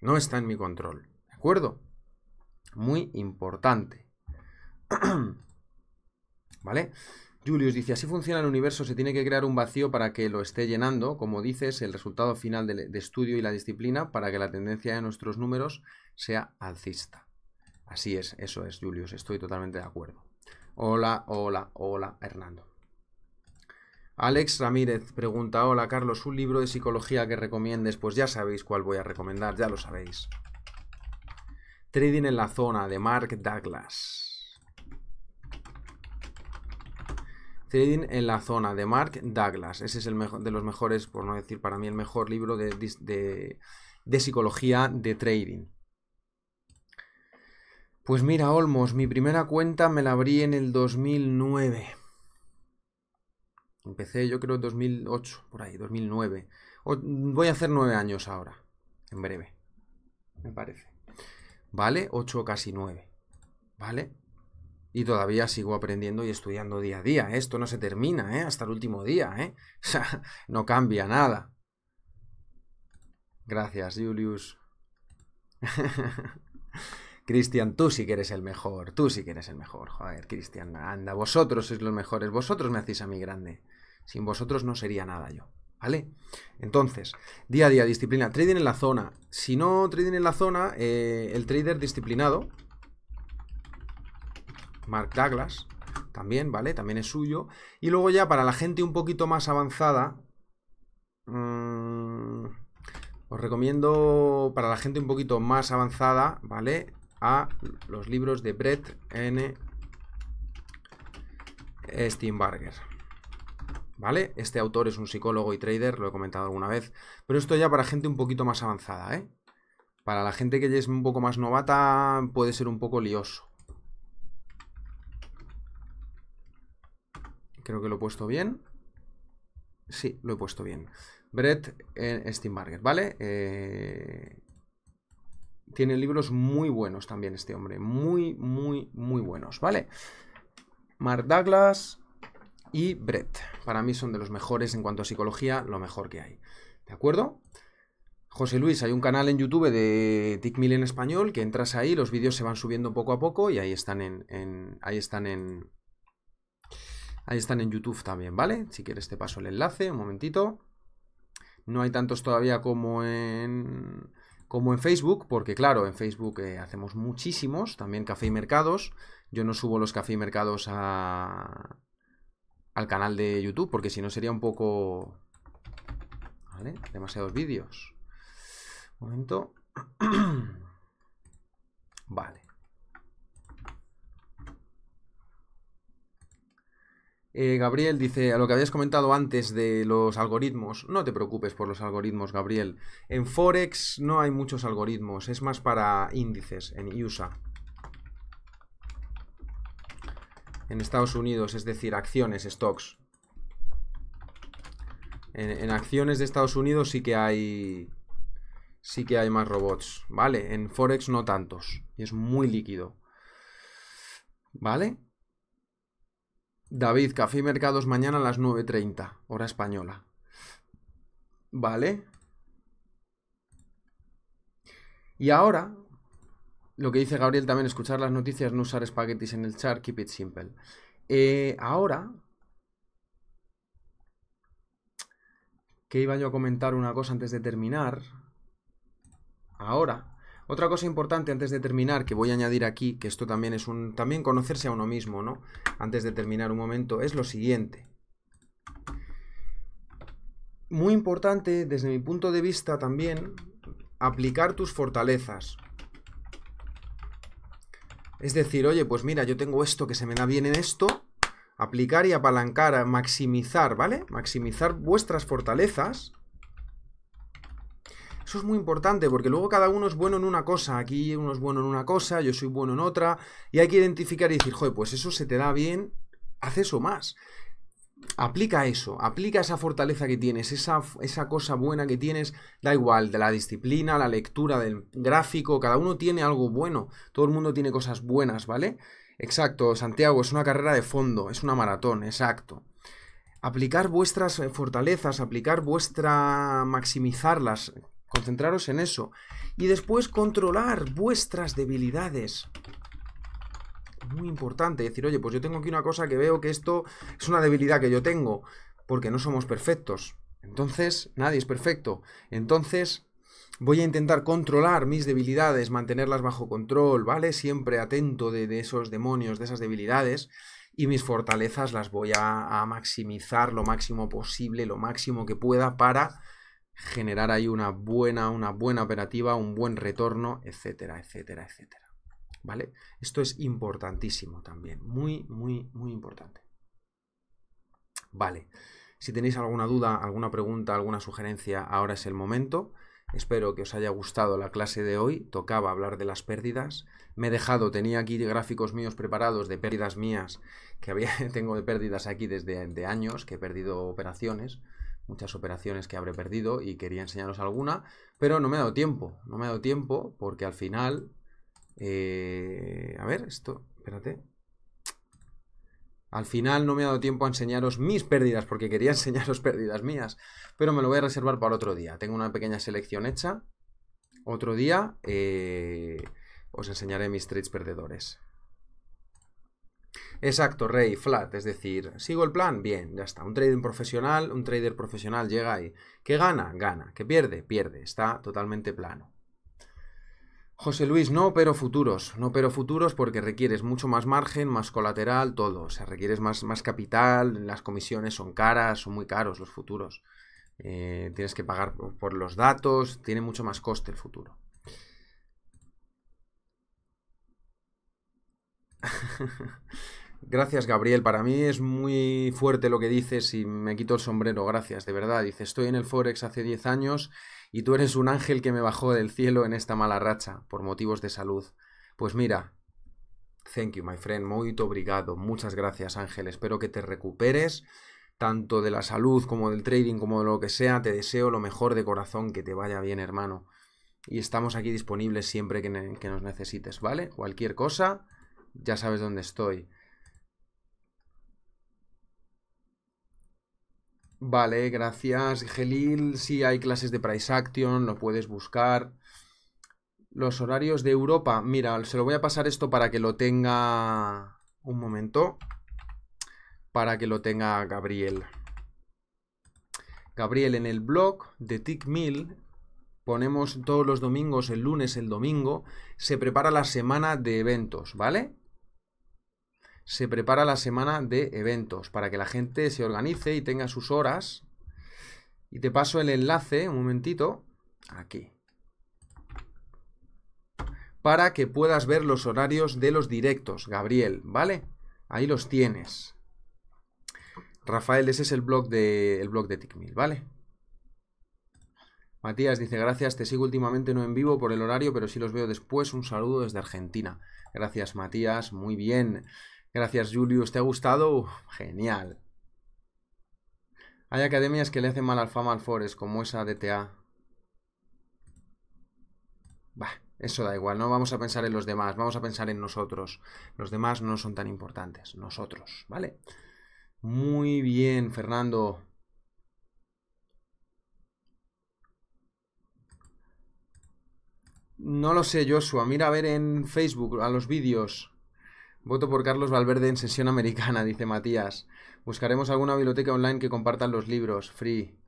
no está en mi control. ¿De acuerdo? Muy importante. ¿Vale? Julius dice, así funciona el universo, se tiene que crear un vacío para que lo esté llenando, como dices, el resultado final de, estudio y la disciplina para que la tendencia de nuestros números sea alcista. Así es, eso es, Julius, estoy totalmente de acuerdo. Hola, hola, hola, Hernando. Alex Ramírez pregunta, hola Carlos, un libro de psicología que recomiendes, pues ya sabéis cuál voy a recomendar, ya lo sabéis. Trading en la zona de Mark Douglas. Trading en la zona de Mark Douglas. Ese es el mejor, de los mejores, por no decir para mí, el mejor libro de, psicología de trading. Pues mira, Olmos, mi primera cuenta me la abrí en el 2009. Empecé yo creo en 2008, por ahí, 2009. voy a hacer nueve años ahora, en breve, me parece. ¿Vale? Ocho, casi nueve. ¿Vale? Y todavía sigo aprendiendo y estudiando día a día. Esto no se termina, ¿eh? Hasta el último día, ¿eh? O sea, no cambia nada. Gracias, Julius. Cristian, tú sí que eres el mejor, tú sí que eres el mejor. Joder, Cristian, anda, vosotros sois los mejores, vosotros me hacéis a mí grande. Sin vosotros no sería nada yo, ¿vale? Entonces, día a día, disciplina, trading en la zona. Si no trading en la zona, eh, el trader disciplinado, Mark Douglas, también, ¿vale? También es suyo. Y luego ya para la gente un poquito más avanzada, mm, os recomiendo para la gente un poquito más avanzada, ¿vale? A los libros de Brett N. Steinbarger. ¿Vale? Este autor es un psicólogo y trader, lo he comentado alguna vez. Pero esto ya para gente un poquito más avanzada, ¿eh? Para la gente que ya es un poco más novata puede ser un poco lioso. Creo que lo he puesto bien. Sí, lo he puesto bien. Brett eh, Steinbarger, ¿vale? Eh, tiene libros muy buenos también este hombre. Muy, muy, muy buenos, ¿vale? Mark Douglas y Brett. Para mí son de los mejores en cuanto a psicología, lo mejor que hay. ¿De acuerdo? José Luis, hay un canal en YouTube de Dick Mill en español, que entras ahí, los vídeos se van subiendo poco a poco y ahí están en ahí están en, Ahí están en YouTube también, ¿vale? Si quieres te paso el enlace, un momentito. No hay tantos todavía como en, como en Facebook, porque claro, en Facebook eh, hacemos muchísimos, también café y mercados. Yo no subo los café y mercados a, al canal de YouTube, porque si no sería un poco... ¿Vale? Demasiados vídeos. Un momento. vale. Eh, Gabriel dice, a lo que habías comentado antes de los algoritmos, no te preocupes por los algoritmos, Gabriel. En Forex no hay muchos algoritmos, es más para índices, en USA. En Estados Unidos, es decir, acciones, stocks. En, en acciones de Estados Unidos sí que hay... Sí que hay más robots, ¿vale? En Forex no tantos, y es muy líquido. ¿Vale? David, Café y Mercados mañana a las 9.30, hora española. Vale. Y ahora, lo que dice Gabriel también, escuchar las noticias, no usar espaguetis en el chat, keep it simple. Eh, ahora, que iba yo a comentar una cosa antes de terminar. Ahora, otra cosa importante antes de terminar, que voy a añadir aquí, que esto también es un... también conocerse a uno mismo, ¿no? Antes de terminar un momento, es lo siguiente. Muy importante, desde mi punto de vista también, aplicar tus fortalezas. Es decir, oye, pues mira, yo tengo esto que se me da bien en esto, aplicar y apalancar, maximizar, ¿vale? Maximizar vuestras fortalezas eso es muy importante porque luego cada uno es bueno en una cosa. Aquí uno es bueno en una cosa, yo soy bueno en otra. Y hay que identificar y decir, joder, pues eso se te da bien, haz eso más. Aplica eso, aplica esa fortaleza que tienes, esa, esa cosa buena que tienes, da igual, de la disciplina, la lectura, del gráfico, cada uno tiene algo bueno, todo el mundo tiene cosas buenas, ¿vale? Exacto, Santiago, es una carrera de fondo, es una maratón, exacto aplicar vuestras eh, fortalezas, aplicar vuestra maximizarlas, Concentraros en eso. Y después controlar vuestras debilidades muy importante decir, oye, pues yo tengo aquí una cosa que veo que esto es una debilidad que yo tengo, porque no somos perfectos. Entonces, nadie es perfecto. Entonces, voy a intentar controlar mis debilidades, mantenerlas bajo control, ¿vale? Siempre atento de, esos demonios, de esas debilidades. Y mis fortalezas las voy a maximizar lo máximo posible, lo máximo que pueda para generar ahí una buena, una buena operativa, un buen retorno, etcétera, etcétera, etcétera. ¿Vale? Esto es importantísimo también, muy, muy, muy importante. Vale, si tenéis alguna duda, alguna pregunta, alguna sugerencia, ahora es el momento. Espero que os haya gustado la clase de hoy. Tocaba hablar de las pérdidas. Me he dejado, tenía aquí gráficos míos preparados de pérdidas mías, que había, tengo de pérdidas aquí desde de años, que he perdido operaciones muchas operaciones que habré perdido y quería enseñaros alguna, pero no me ha dado tiempo, no me ha dado tiempo porque al final, eh, a ver, esto, espérate, al final no me ha dado tiempo a enseñaros mis pérdidas porque quería enseñaros pérdidas mías, pero me lo voy a reservar para otro día, tengo una pequeña selección hecha, otro día eh, os enseñaré mis trades perdedores. Exacto, Rey, flat, es decir, sigo el plan, bien, ya está. Un trading profesional, un trader profesional llega ahí. ¿Qué gana? Gana. ¿Que pierde? Pierde. Está totalmente plano. José Luis, no pero futuros, no pero futuros porque requieres mucho más margen, más colateral, todo. O sea, requieres más, más capital, las comisiones son caras, son muy caros los futuros. Eh, tienes que pagar por los datos, tiene mucho más coste el futuro. gracias, Gabriel. Para mí es muy fuerte lo que dices y me quito el sombrero. Gracias, de verdad. Dice, estoy en el Forex hace 10 años y tú eres un ángel que me bajó del cielo en esta mala racha por motivos de salud. Pues mira, thank you, my friend. Muy obrigado. Muchas gracias, Ángel. Espero que te recuperes tanto de la salud como del trading como de lo que sea. Te deseo lo mejor de corazón. Que te vaya bien, hermano y estamos aquí disponibles siempre que, que, nos necesites, ¿vale? Cualquier cosa, ya sabes dónde estoy. Vale, gracias, Gelil. Sí, hay clases de Price Action, lo puedes buscar. Los horarios de Europa. Mira, se lo voy a pasar esto para que lo tenga... Un momento. Para que lo tenga Gabriel. Gabriel, en el blog de Tickmill ponemos todos los domingos, el lunes, el domingo, se prepara la semana de eventos, ¿vale? se prepara la semana de eventos para que la gente se organice y tenga sus horas. Y te paso el enlace, un momentito, aquí. Para que puedas ver los horarios de los directos, Gabriel, ¿vale? Ahí los tienes. Rafael, ese es el blog de, el blog ¿vale? Matías dice, gracias, te sigo últimamente no en vivo por el horario, pero sí los veo después. Un saludo desde Argentina. Gracias, Matías, muy bien. Gracias, Julius. ¿Te ha gustado? genial. Hay academias que le hacen mal al fama al Forest, como esa DTA. Bah, eso da igual. No vamos a pensar en los demás, vamos a pensar en nosotros. Los demás no son tan importantes. Nosotros, ¿vale? Muy bien, Fernando. No lo sé, Joshua. Mira a ver en Facebook a los vídeos. Voto por Carlos Valverde en sesión americana, dice Matías. Buscaremos alguna biblioteca online que compartan los libros. Free.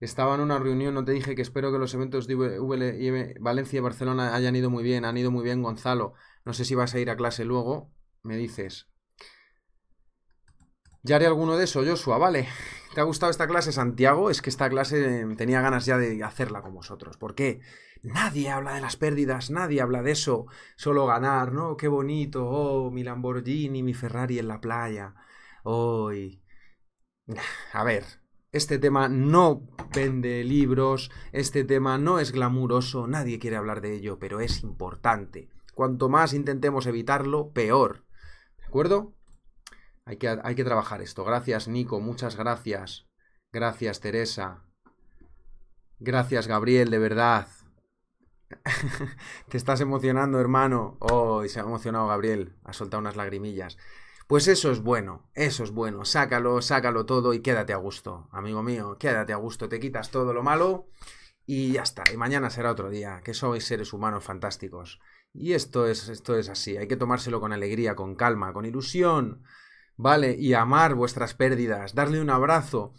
Estaba en una reunión, no te dije que espero que los eventos de Valencia y Barcelona hayan ido muy bien. Han ido muy bien, Gonzalo. No sé si vas a ir a clase luego. Me dices. Ya haré alguno de eso, Joshua, vale. ¿Te ha gustado esta clase, Santiago? Es que esta clase eh, tenía ganas ya de hacerla con vosotros. ¿Por qué? Nadie habla de las pérdidas, nadie habla de eso. Solo ganar, ¿no? Qué bonito. Oh, mi Lamborghini, mi Ferrari en la playa. Hoy. A ver, este tema no vende libros, este tema no es glamuroso, nadie quiere hablar de ello, pero es importante. Cuanto más intentemos evitarlo, peor. ¿De acuerdo? Hay que, hay que trabajar esto. Gracias, Nico, muchas gracias. Gracias, Teresa. Gracias, Gabriel, de verdad. Te estás emocionando, hermano. Oh, y se ha emocionado Gabriel. Ha soltado unas lagrimillas. Pues eso es bueno, eso es bueno. Sácalo, sácalo todo y quédate a gusto, amigo mío. Quédate a gusto, te quitas todo lo malo y ya está. Y mañana será otro día, que sois seres humanos fantásticos. Y esto es, esto es así, hay que tomárselo con alegría, con calma, con ilusión. ¿Vale? Y amar vuestras pérdidas, darle un abrazo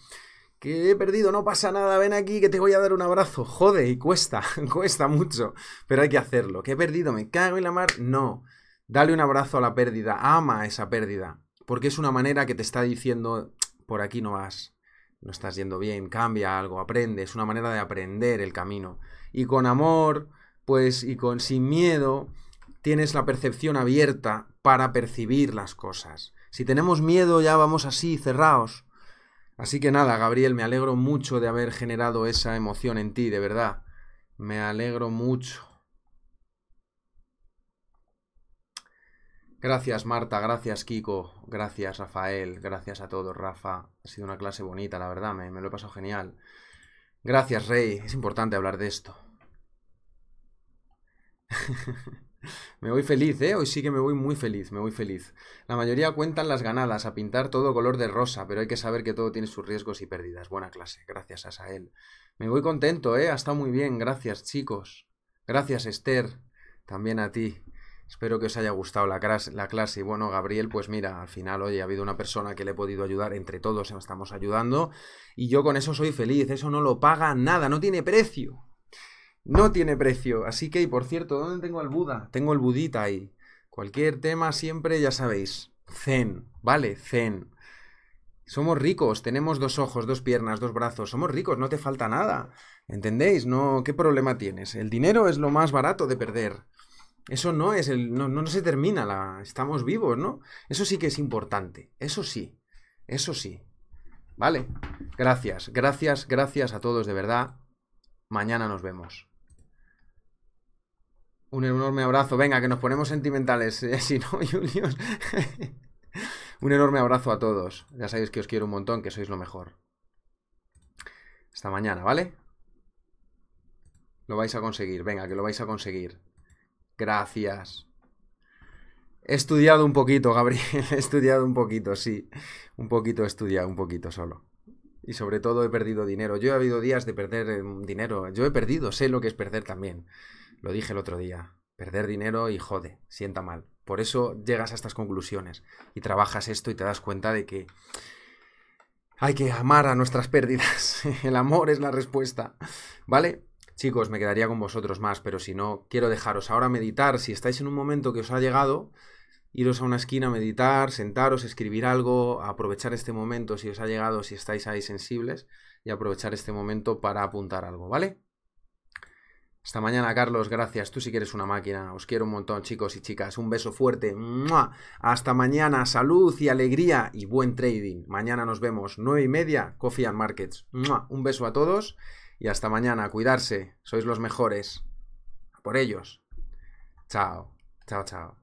que he perdido, no pasa nada, ven aquí que te voy a dar un abrazo. Jode, y cuesta, cuesta mucho, pero hay que hacerlo. Que he perdido, me cago en la mar. No, dale un abrazo a la pérdida, ama esa pérdida, porque es una manera que te está diciendo, por aquí no vas, no estás yendo bien, cambia algo, aprende, es una manera de aprender el camino. Y con amor, pues, y con sin miedo, tienes la percepción abierta para percibir las cosas. Si tenemos miedo ya vamos así, cerrados. Así que nada, Gabriel, me alegro mucho de haber generado esa emoción en ti, de verdad. Me alegro mucho. Gracias Marta, gracias Kiko, gracias Rafael, gracias a todos, Rafa. Ha sido una clase bonita, la verdad, me, lo he pasado genial. Gracias Rey, es importante hablar de esto. Me voy feliz, ¿eh? Hoy sí que me voy muy feliz, me voy feliz. La mayoría cuentan las ganadas, a pintar todo color de rosa, pero hay que saber que todo tiene sus riesgos y pérdidas. Buena clase, gracias a él Me voy contento, ¿eh? Ha estado muy bien, gracias chicos. Gracias Esther, también a ti. Espero que os haya gustado la, clase. Y bueno, Gabriel, pues mira, al final, hoy ha habido una persona que le he podido ayudar, entre todos estamos ayudando. Y yo con eso soy feliz, eso no lo paga nada, no tiene precio no tiene precio. Así que, y por cierto, ¿dónde tengo al Buda? Tengo el Budita ahí. Cualquier tema siempre, ya sabéis. Zen, ¿vale? Zen. Somos ricos, tenemos dos ojos, dos piernas, dos brazos, somos ricos, no te falta nada. ¿Entendéis? No, ¿qué problema tienes? El dinero es lo más barato de perder. Eso no es el. No, no se termina, la, estamos vivos, ¿no? Eso sí que es importante. Eso sí. Eso sí. ¿Vale? Gracias, gracias, gracias a todos, de verdad. Mañana nos vemos. Un enorme abrazo. Venga, que nos ponemos sentimentales. Eh, si no, Julius. un enorme abrazo a todos. Ya sabéis que os quiero un montón, que sois lo mejor. Hasta mañana, ¿vale? Lo vais a conseguir. Venga, que lo vais a conseguir. Gracias. He estudiado un poquito, Gabriel. He estudiado un poquito, sí. Un poquito he estudiado, un poquito solo. Y sobre todo he perdido dinero. Yo he habido días de perder em, dinero. Yo he perdido, sé lo que es perder también. Lo dije el otro día. Perder dinero y jode, sienta mal. Por eso llegas a estas conclusiones y trabajas esto y te das cuenta de que hay que amar a nuestras pérdidas. El amor es la respuesta. ¿Vale? Chicos, me quedaría con vosotros más, pero si no, quiero dejaros ahora meditar. Si estáis en un momento que os ha llegado, iros a una esquina a meditar, sentaros, escribir algo, aprovechar este momento si os ha llegado, si estáis ahí sensibles, y aprovechar este momento para apuntar algo, ¿vale? Hasta mañana, Carlos. Gracias. Tú sí que eres una máquina. Os quiero un montón, chicos y chicas. Un beso fuerte. Hasta mañana. Salud y alegría y buen trading. Mañana nos vemos. nueve y media. Coffee and Markets. Un beso a todos y hasta mañana. Cuidarse. Sois los mejores. Por ellos. Chao. Chao, chao.